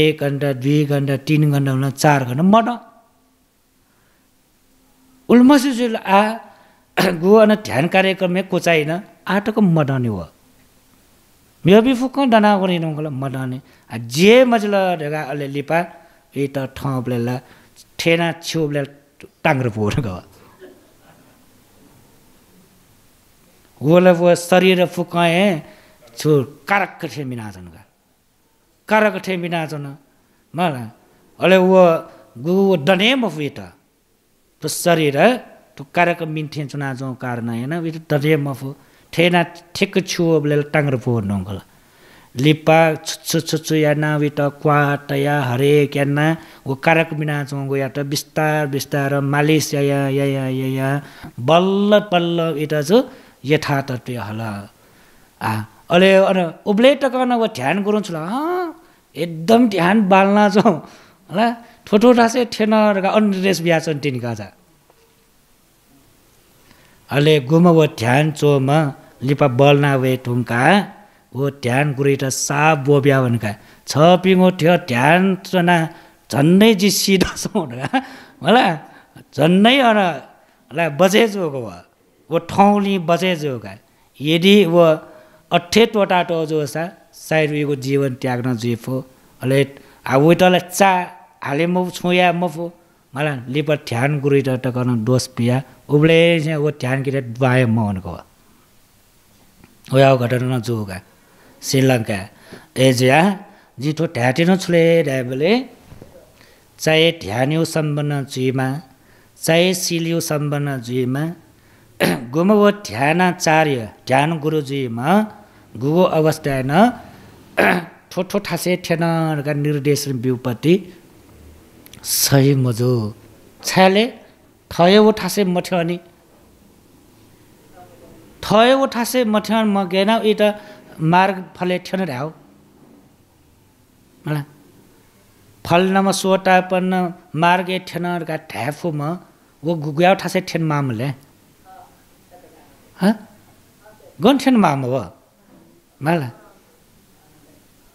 एक घन्टा दुई घन्टा तिन घन्टा हुन चार घन्टा मट उल्मस आ गु अन ध्यान कार्यक्रम कोचाइन आटोको आटको मटाउने हो मेरो पनि डना गरेर गो जे मजला रहेगा अहिले लिपा ए ठाउँ ब्ले ल ठेना छेउ ब्ले व शरीर गरीर फुक्क छो कारकको ठेना जन कारक ठे मिना जो न मैले ऊ गु डने त यु शरीर तु कारक मिन थेछुना जाउँ कार नै डने मफ ठेना टाङ्ग्रो छुब्ले टाङपुर्नुको लिप्पा छुच्छु छुच्छु याना क्वाट क्वाटया हरेक ना गो कारक बिना छौँ गो या त बिस्तार बिस्तार मालिस या या या या बल्ल पल्ल इटा छु यथात्यो होला आ अहिले अन उब्ले टकन अब ध्यान छु ल एकदम ध्यान बाल्न चौँ होला ठो ठोटा चाहिँ ठेनाहरूका अनरेस बिहा छन् नि तिनीको अहिले गुमा गो ध्यान चोमा लिपा वे ठुङ्का ओ ध्यान गुरेट सा बोब्या भनेका छ पिङो थियो ध्यान चना झन्नै जी भनेका होला झन्नै अनलाई बजे जोको भयो वो ठौली बजे जोका यदि ऊ अठेतवटा टोटाटो जो छ सायद उयोको जीवन त्याग्न जेफो अहिले अब तलाई चा हाले म छुया म फो मलाई लिप ध्यान गुरुट गर्न दोष पिया उब्ले चाहिँ ऊ ध्यान किट बायो म भनेको भयो ඔයාව ගටරන ජෝග ශ්‍රී ලංකා ඒජයා ජිටෝ ටෑටිනො छुले ඩැබලේ चाहे ध्यानियो सम्पन्न जुइमा चाहे सिलियो सम्पन्न जुइमा [clears throat] गुमवो ध्यानाचार्य ध्यान गुरुजीमा गुगो अवस्थान [clears throat] ठोठो ठासे ठेनका निर्देश बिउपति सही मजो छाले ठयो ठासे मठ्यो अनि थयो उठासे मठ्यान म गएन त मार्ग फले ठ्यान हो ल फल नम सोटा पन्न मार्ग ए ठ्यान गा ढ्याफु म वो गुग्याउ उठासे ठ्यान मामले ह गन ठ्यान माम व माला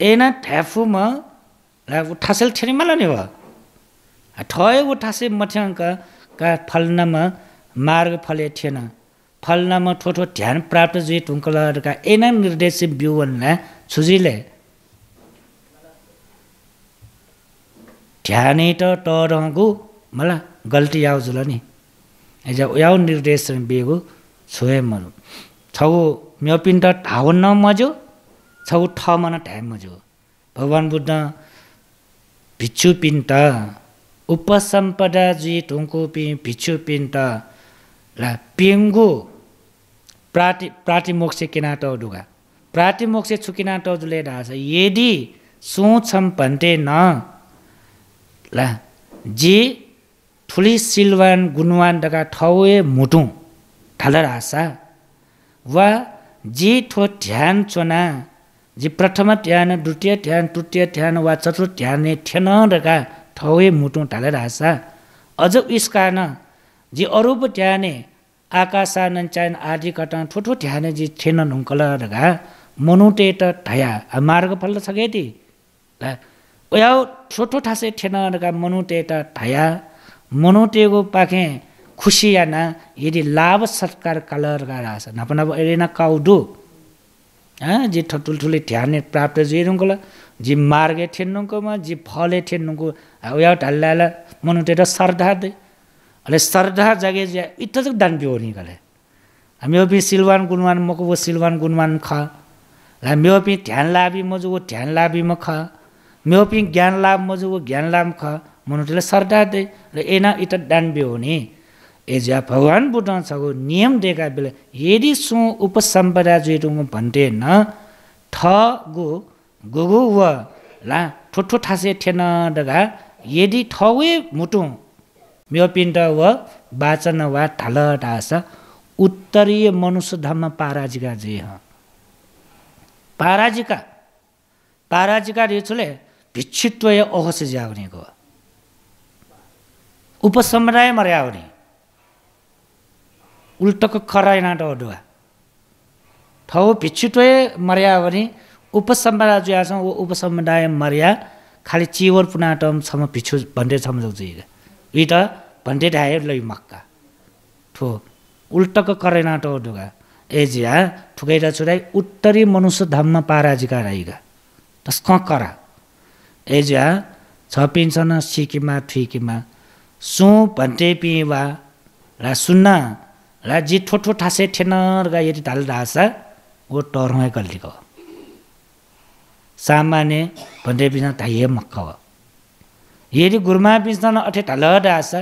एना ठ्याफो म उठासेल ठ्यानी माला नि व ठयो उठासे मथ्याङ्क का का मार्ग फले थिएन फलनाम ठोठो ध्यान प्राप्त जी टुङ्कलहरूका एना बिउ भन्ना छुजिले ध्यानै त गु मला गल्ती ल नि एज याउ निर्देश बेगु छोए मरु छौ म्योपिन त ठाउन न मज्यो छौ ठ न ठ्याम मज्यो भगवान् बुद्ध भिक्षु पिन्ट उपसम्पदा जी टुङ्कु पि भिक्षु पिन्ट ला पेङ्गु प्राति प्रातिमोक्ष किनाटो ढुगा प्रातिमोक्ष छुकिनाटो जुले ढाछ यदि सोचम भन्थे न ला जे ठुली सिलवान गुणवान डगा ठौए मुटु ठालर आशा वा जे ठो ध्यान चोना जी प्रथम ध्यान द्वितीय ध्यान तृतीय ध्यान वा चतुर्थ ध्यान ठेन डगा ठौए मुटु ठालर आशा अझ कारण जे अरूप ठ्याने आन चायन आदि कटन ठुठो ठ्याने जी छेन नुङ्कल रगा मनुटे त ठया मार्ग छ सके ती ओयाउ ठोठो ठासे ठेन रगा मनुटे त ठया मनुटेको पाखे खुसी न यदि लाभ सत्कार कलर गरास नप नप एरेना काउडु जे ठुल्ठुले ठ्याने प्राप्त जे रुङ्कल जे मार्गे ठेन्नुकोमा जे फले ठेन्नुको ओयाउ ढल्ला मनुटे त श्रद्धा दे अहिले श्रद्धा जगे ज्या दान पिओ नि गरे मे पनि सिलवान गुनवान मको भो सिलवान गुनवान ख मे पनि ध्यान लाभी मजुको ध्यान लाभी म ख मेरो पनि ज्ञान लाभ मजुको ज्ञान लाभ ख मन त्यसलाई श्रद्धा दे र एना पिओ नि ए भगवान् बुद्ध छ नियम दिएका बेला यदि सु सम्पदा जुटु म न ठ गो गोगो ला ठुठो ठासे ठेन डगा यदि वे मुटु 묘빈다 व वाचन वा ठाल आशा उत्तरीय मनुष्य धर्म पाराजिका जे ह पाराजिका पाराजिका भिक्षित्व अहस ओहस गो उपसमुदाय मर्याउने उल्टको खराइनाट अडुवा ठाउँ भिक्षुत्व मर्यावने उपसमुदाय जो आउँछ उपसमुदाय मर्या खालि चिवर पुनाटम छम भिक्षु भन्दै छम जोजिएका त भन्टेड हाय लै मक्का ठो उल्टको करेनाटो ढुगा जिया ठुकैरा छुराई उत्तरी मनुष्य धाममा पाराजिका राइगा तस करा ए छपिन्छ न सिकिमा ठुकिमा सु भन्टे पिवा ला सुन्न ला जी ठोठो ठासे ठेनर गा यदि ढाल ढासा ओ टर्मै सामान्य भन्टे पिना धाइए मक्का हो हेरी गुरुमा पिन्चन अठे ठल डासा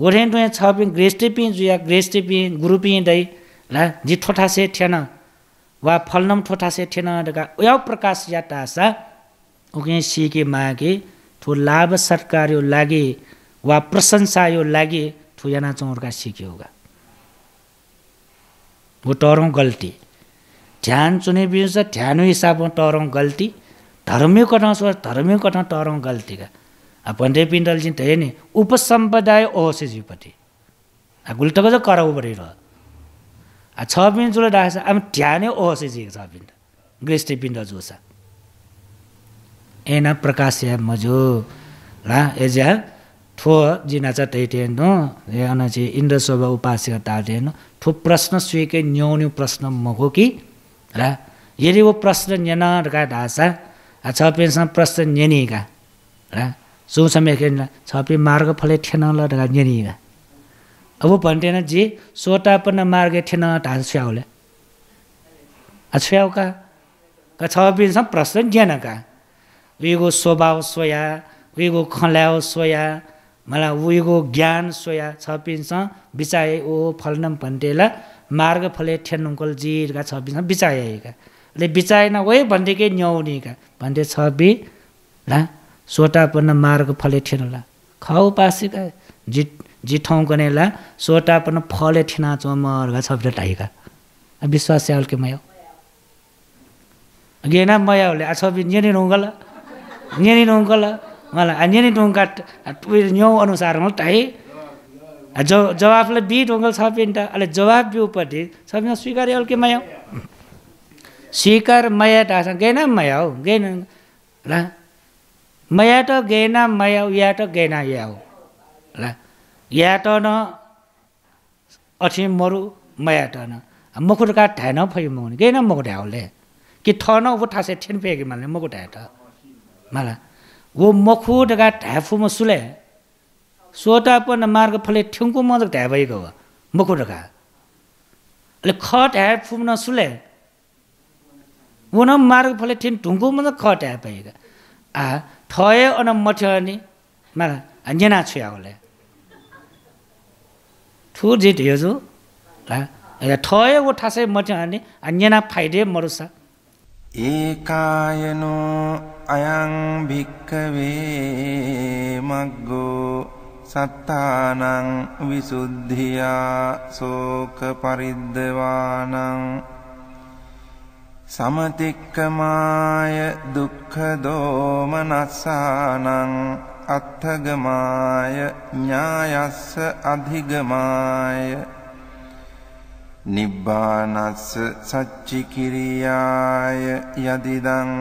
गोठेन टुए छ पि ग्रेस्टे पिन जुया ग्रेस्टे पिन गुरु पिन दै ला जि ठोठासे ठेन वा फलनम ठोठासे ठेन डका उयाउ प्रकाश या टासा उके सिके मागे थो लाभ सरकार यो लागे वा प्रशंसा यो लागे थो याना चौरका सिके होगा वो टरौँ गल्ती ध्यान चुने बिर्छ ध्यान हिसाबमा टरौँ गल्ती धर्मै कठाउँछ धर्मै कठाउँ टरौँ गल्तीका पन्ध्र पिण्डले जी त हो नि उप सम्सम्प्रदाय ओहसे जीपट्टि गुल्तको चाहिँ कराउबाट छ राखेको छ अब ठ्यानै अवश्य जी छ पिण्ड ग्रिष्टि पिण्ड जोसा एना प्रकाश्या मजो ला एज्या ठो जिना छ त्यही हेर्नु एना चाहिँ इन्द्र स्वभाव उपासकता हेर्नु ठो प्रश्न सुकै न्याउन्यौँ प्रश्न मको कि र यदि ऊ प्रश्न नेनका ढासा छ पिँडसँग प्रश्न नेनिएका र सुसमेखेन छपी मार्ग फले ठेन ल ढाका अब भन्टेन जे पनि मार्ग ठेन ढाल छ्याउले छ्याउका छपिनसम्म प्रश्न ज्ञानका वेगो स्वभाव सोया वेगो खल्याओ सोया मलाई उयोको ज्ञान सोया छपिनसँग बिचाए ओ फलनम भन्टेला मार्ग फले ठेनुङ्कल जिरका छपिनसँग बिचाएका ले बिचाएन ओए भनेकै न्याउनेका भन्थे छपी ला सोटापन्न मार्ग फले ठिनला खाऊ पासिका जि जिठाउँ कनेला सोटापन्न फले ठिना छ छप्रे टाइका विश्वास चाहिँ हल्के मया गेना मया होले नि छबि नेनी नोंगल नेनी नोंगल मलाई आ नि ढुङ्गा न्यौ अनुसार हो टाइ ज जवाफलाई बि टोङ्गल छपिन्टा अहिले जवाब बिउपट्टि उपति सबैमा स्वीकार अल्के मया स्वीकार मया टासँग गेना मया हौ गेन ला माया त गेना माया या त या हो ल या न अछि मरु माया न मखुटका ठ्याएन फै मुनि गेन मकुट्याउले कि थ उ थासे ठिन फेक मैले मुखुट्याट मलाई ऊ मुखुट ठ्याँफुमा सुल्याप न मार्ग फले ठुङको म ठ्या भइगयो मुखुटा अहिले ख्याँफुम न सुले ऊ न मार्ग फले ठिन ठुङ्कु म त ख्यापा पाइग आ 더해 어느 못하니 말 안전하 취하올래 투지 되어서 라 더해 고 타세 못하니 안전하 파이데 모르사 ඒකායනෝ අයං භික්කවේ මග්ගෝ සත්තානං විසුද්ධියා සෝක පරිද්දවානං සමතික්කමාය දුක්ඛ දෝමනසානං අත්ථගමාය ඥායස්ස අධිගමාය නිබ්බානස්ස සච්චිකිරියාය යදිදං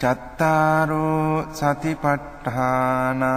චත්තාරෝ සතිපට්ඨානා